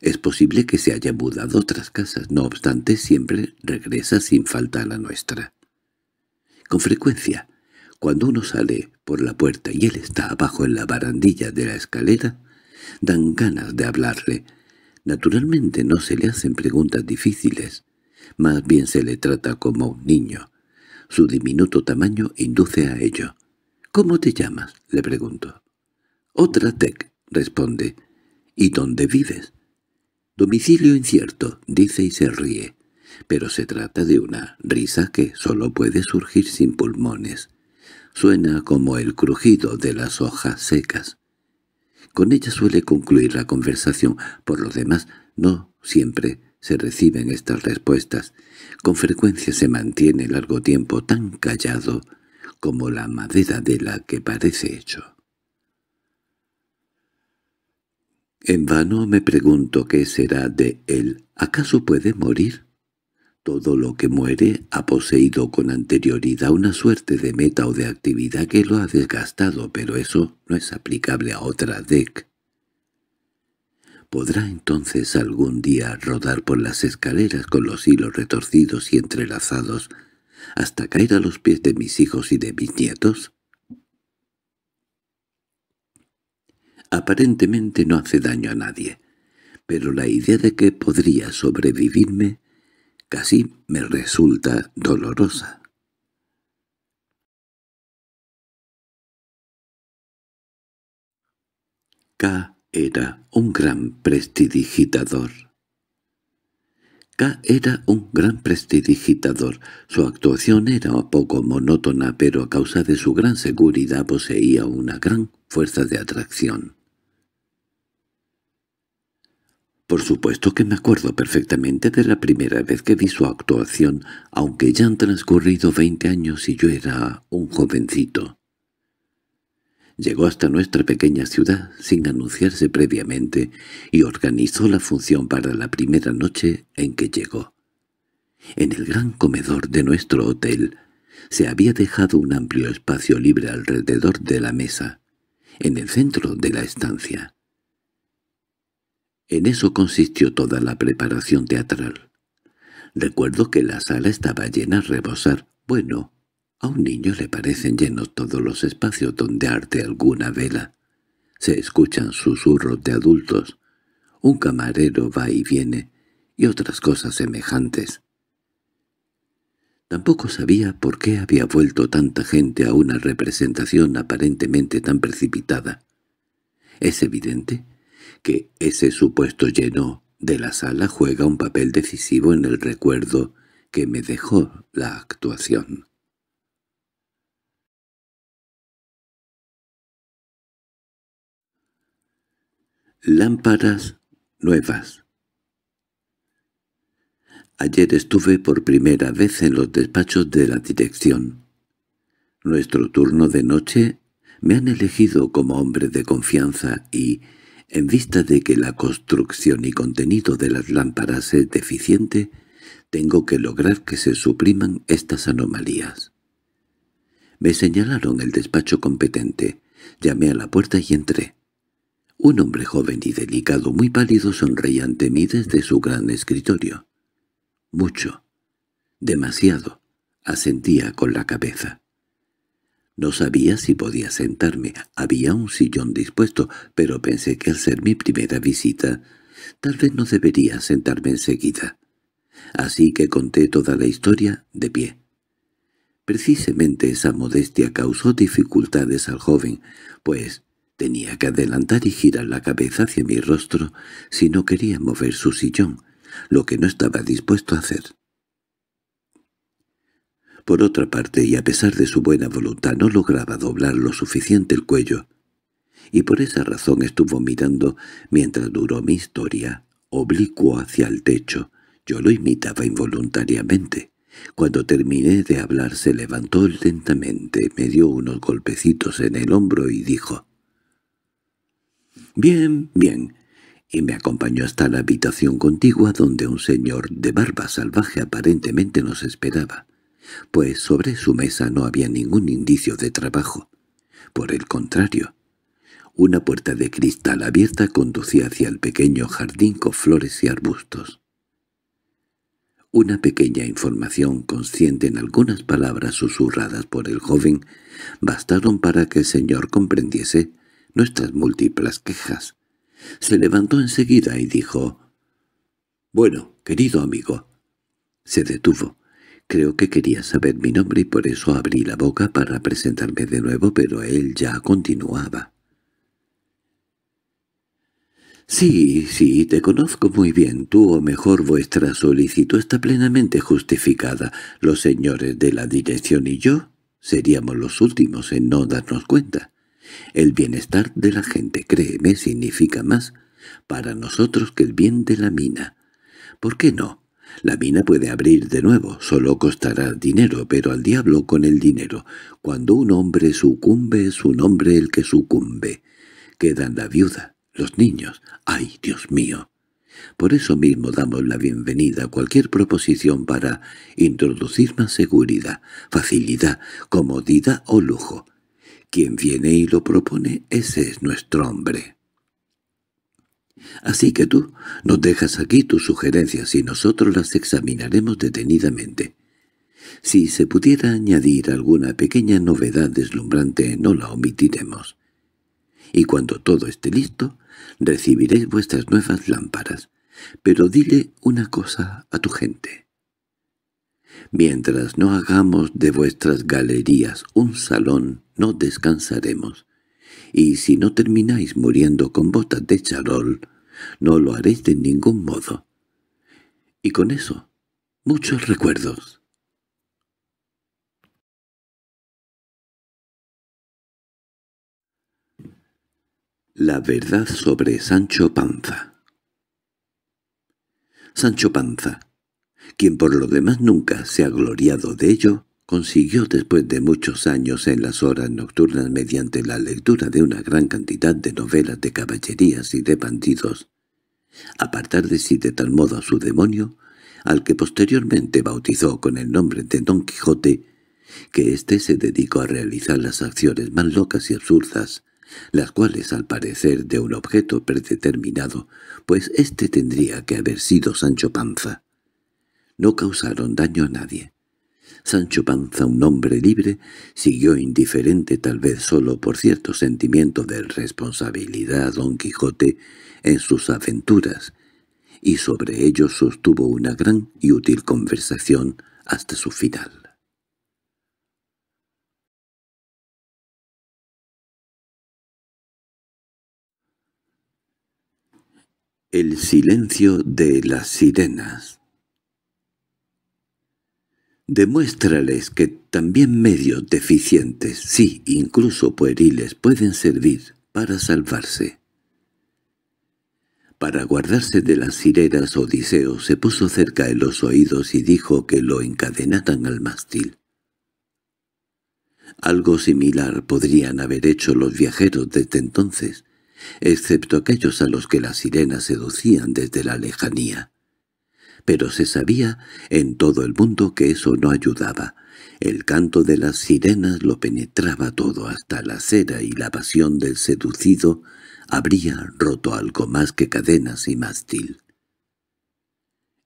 Es posible que se haya mudado a otras casas, no obstante siempre regresa sin falta a la nuestra. Con frecuencia, cuando uno sale por la puerta y él está abajo en la barandilla de la escalera, dan ganas de hablarle. Naturalmente no se le hacen preguntas difíciles, más bien se le trata como un niño. Su diminuto tamaño induce a ello. —¿Cómo te llamas? —le pregunto. —Otra tec —responde. —¿Y dónde vives? —Domicilio incierto —dice y se ríe. Pero se trata de una risa que solo puede surgir sin pulmones. Suena como el crujido de las hojas secas. Con ella suele concluir la conversación, por lo demás no siempre se reciben estas respuestas. Con frecuencia se mantiene largo tiempo tan callado como la madera de la que parece hecho. En vano me pregunto qué será de él. ¿Acaso puede morir? Todo lo que muere ha poseído con anterioridad una suerte de meta o de actividad que lo ha desgastado, pero eso no es aplicable a otra deck. ¿Podrá entonces algún día rodar por las escaleras con los hilos retorcidos y entrelazados hasta caer a los pies de mis hijos y de mis nietos? Aparentemente no hace daño a nadie, pero la idea de que podría sobrevivirme así me resulta dolorosa. K era un gran prestidigitador. K era un gran prestidigitador. Su actuación era un poco monótona, pero a causa de su gran seguridad poseía una gran fuerza de atracción. Por supuesto que me acuerdo perfectamente de la primera vez que vi su actuación, aunque ya han transcurrido veinte años y yo era un jovencito. Llegó hasta nuestra pequeña ciudad sin anunciarse previamente y organizó la función para la primera noche en que llegó. En el gran comedor de nuestro hotel se había dejado un amplio espacio libre alrededor de la mesa, en el centro de la estancia. En eso consistió toda la preparación teatral. Recuerdo que la sala estaba llena a rebosar. Bueno, a un niño le parecen llenos todos los espacios donde arte alguna vela. Se escuchan susurros de adultos. Un camarero va y viene, y otras cosas semejantes. Tampoco sabía por qué había vuelto tanta gente a una representación aparentemente tan precipitada. Es evidente que ese supuesto lleno de la sala juega un papel decisivo en el recuerdo que me dejó la actuación. Lámparas nuevas Ayer estuve por primera vez en los despachos de la dirección. Nuestro turno de noche me han elegido como hombre de confianza y en vista de que la construcción y contenido de las lámparas es deficiente, tengo que lograr que se supriman estas anomalías. Me señalaron el despacho competente. Llamé a la puerta y entré. Un hombre joven y delicado, muy pálido, sonreía ante mí desde su gran escritorio. Mucho. Demasiado. Asentía con la cabeza. No sabía si podía sentarme, había un sillón dispuesto, pero pensé que al ser mi primera visita, tal vez no debería sentarme enseguida. Así que conté toda la historia de pie. Precisamente esa modestia causó dificultades al joven, pues tenía que adelantar y girar la cabeza hacia mi rostro si no quería mover su sillón, lo que no estaba dispuesto a hacer. Por otra parte, y a pesar de su buena voluntad, no lograba doblar lo suficiente el cuello, y por esa razón estuvo mirando, mientras duró mi historia, oblicuo hacia el techo. Yo lo imitaba involuntariamente. Cuando terminé de hablar se levantó lentamente, me dio unos golpecitos en el hombro y dijo «Bien, bien», y me acompañó hasta la habitación contigua donde un señor de barba salvaje aparentemente nos esperaba pues sobre su mesa no había ningún indicio de trabajo. Por el contrario, una puerta de cristal abierta conducía hacia el pequeño jardín con flores y arbustos. Una pequeña información consciente en algunas palabras susurradas por el joven bastaron para que el señor comprendiese nuestras múltiples quejas. Se levantó enseguida y dijo «Bueno, querido amigo». Se detuvo Creo que quería saber mi nombre y por eso abrí la boca para presentarme de nuevo, pero él ya continuaba. «Sí, sí, te conozco muy bien. Tú, o mejor, vuestra solicitud está plenamente justificada. Los señores de la dirección y yo seríamos los últimos en no darnos cuenta. El bienestar de la gente, créeme, significa más para nosotros que el bien de la mina. ¿Por qué no? La mina puede abrir de nuevo, solo costará dinero, pero al diablo con el dinero. Cuando un hombre sucumbe, es un hombre el que sucumbe. Quedan la viuda, los niños. ¡Ay, Dios mío! Por eso mismo damos la bienvenida a cualquier proposición para introducir más seguridad, facilidad, comodidad o lujo. Quien viene y lo propone, ese es nuestro hombre. Así que tú nos dejas aquí tus sugerencias y nosotros las examinaremos detenidamente. Si se pudiera añadir alguna pequeña novedad deslumbrante no la omitiremos. Y cuando todo esté listo, recibiréis vuestras nuevas lámparas. Pero dile una cosa a tu gente. Mientras no hagamos de vuestras galerías un salón, no descansaremos y si no termináis muriendo con botas de charol, no lo haréis de ningún modo. Y con eso, muchos recuerdos. La verdad sobre Sancho Panza Sancho Panza, quien por lo demás nunca se ha gloriado de ello, consiguió después de muchos años en las horas nocturnas mediante la lectura de una gran cantidad de novelas de caballerías y de bandidos, apartar de sí de tal modo a su demonio, al que posteriormente bautizó con el nombre de Don Quijote, que éste se dedicó a realizar las acciones más locas y absurdas, las cuales al parecer de un objeto predeterminado, pues éste tendría que haber sido Sancho Panza. No causaron daño a nadie, Sancho Panza, un hombre libre, siguió indiferente tal vez solo por cierto sentimiento de responsabilidad a Don Quijote en sus aventuras, y sobre ello sostuvo una gran y útil conversación hasta su final. El silencio de las sirenas Demuéstrales que también medios deficientes, sí, incluso pueriles, pueden servir para salvarse. Para guardarse de las sirenas Odiseo se puso cerca de los oídos y dijo que lo encadenaran al mástil. Algo similar podrían haber hecho los viajeros desde entonces, excepto aquellos a los que las sirenas seducían desde la lejanía pero se sabía en todo el mundo que eso no ayudaba. El canto de las sirenas lo penetraba todo hasta la cera y la pasión del seducido habría roto algo más que cadenas y mástil.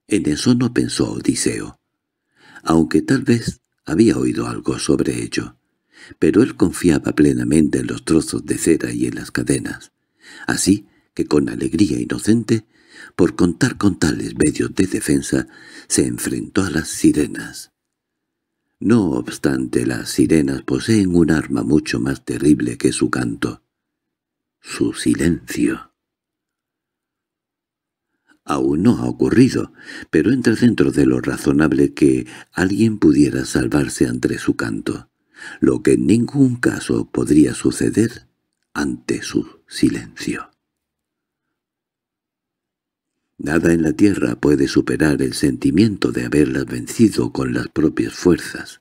En eso no pensó Odiseo, aunque tal vez había oído algo sobre ello, pero él confiaba plenamente en los trozos de cera y en las cadenas, así que con alegría inocente por contar con tales medios de defensa, se enfrentó a las sirenas. No obstante, las sirenas poseen un arma mucho más terrible que su canto. Su silencio. Aún no ha ocurrido, pero entra dentro de lo razonable que alguien pudiera salvarse ante su canto, lo que en ningún caso podría suceder ante su silencio. Nada en la tierra puede superar el sentimiento de haberlas vencido con las propias fuerzas,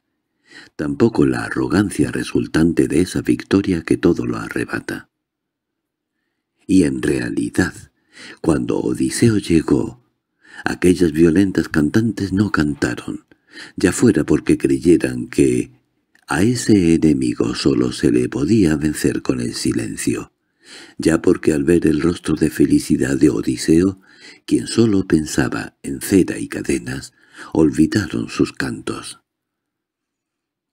tampoco la arrogancia resultante de esa victoria que todo lo arrebata. Y en realidad, cuando Odiseo llegó, aquellas violentas cantantes no cantaron, ya fuera porque creyeran que a ese enemigo solo se le podía vencer con el silencio, ya porque al ver el rostro de felicidad de Odiseo quien solo pensaba en cera y cadenas, olvidaron sus cantos.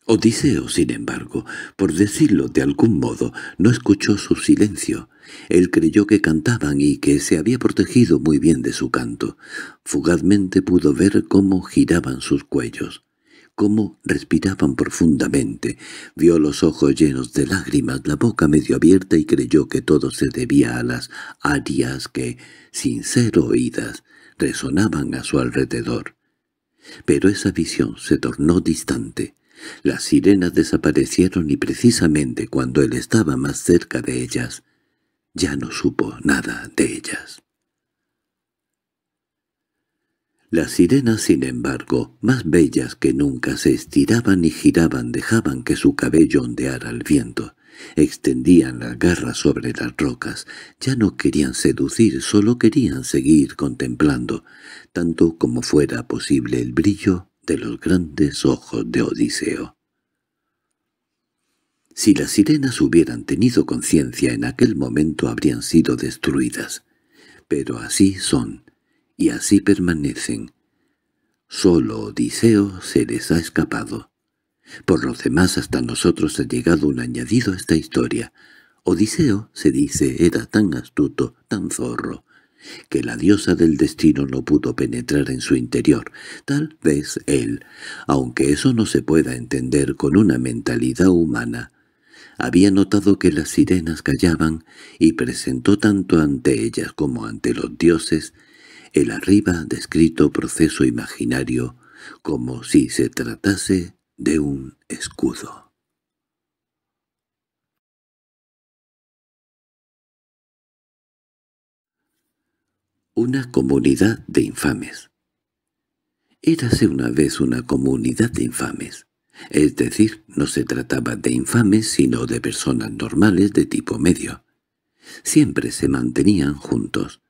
Odiseo, sin embargo, por decirlo de algún modo, no escuchó su silencio. Él creyó que cantaban y que se había protegido muy bien de su canto. Fugazmente pudo ver cómo giraban sus cuellos cómo respiraban profundamente, vio los ojos llenos de lágrimas, la boca medio abierta y creyó que todo se debía a las arias que, sin ser oídas, resonaban a su alrededor. Pero esa visión se tornó distante. Las sirenas desaparecieron y precisamente cuando él estaba más cerca de ellas, ya no supo nada de ellas. Las sirenas, sin embargo, más bellas que nunca, se estiraban y giraban, dejaban que su cabello ondeara al viento. Extendían la garra sobre las rocas. Ya no querían seducir, solo querían seguir contemplando, tanto como fuera posible el brillo de los grandes ojos de Odiseo. Si las sirenas hubieran tenido conciencia en aquel momento habrían sido destruidas, pero así son, y así permanecen. Solo Odiseo se les ha escapado. Por los demás hasta nosotros ha llegado un añadido a esta historia. Odiseo, se dice, era tan astuto, tan zorro, que la diosa del destino no pudo penetrar en su interior. Tal vez él, aunque eso no se pueda entender con una mentalidad humana, había notado que las sirenas callaban y presentó tanto ante ellas como ante los dioses el arriba descrito proceso imaginario como si se tratase de un escudo. Una comunidad de infames Érase una vez una comunidad de infames. Es decir, no se trataba de infames sino de personas normales de tipo medio. Siempre se mantenían juntos,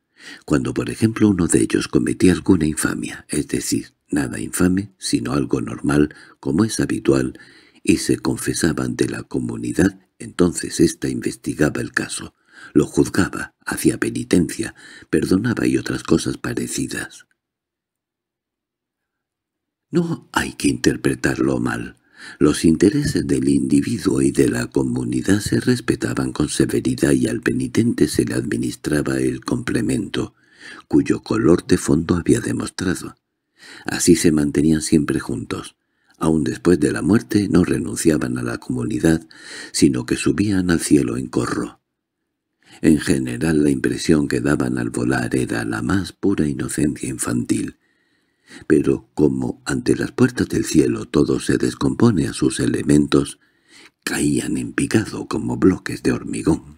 cuando por ejemplo uno de ellos cometía alguna infamia, es decir, nada infame, sino algo normal, como es habitual, y se confesaba ante la comunidad, entonces ésta investigaba el caso, lo juzgaba, hacía penitencia, perdonaba y otras cosas parecidas. No hay que interpretarlo mal. Los intereses del individuo y de la comunidad se respetaban con severidad y al penitente se le administraba el complemento, cuyo color de fondo había demostrado. Así se mantenían siempre juntos. Aun después de la muerte no renunciaban a la comunidad, sino que subían al cielo en corro. En general la impresión que daban al volar era la más pura inocencia infantil, pero como ante las puertas del cielo todo se descompone a sus elementos, caían en picado como bloques de hormigón.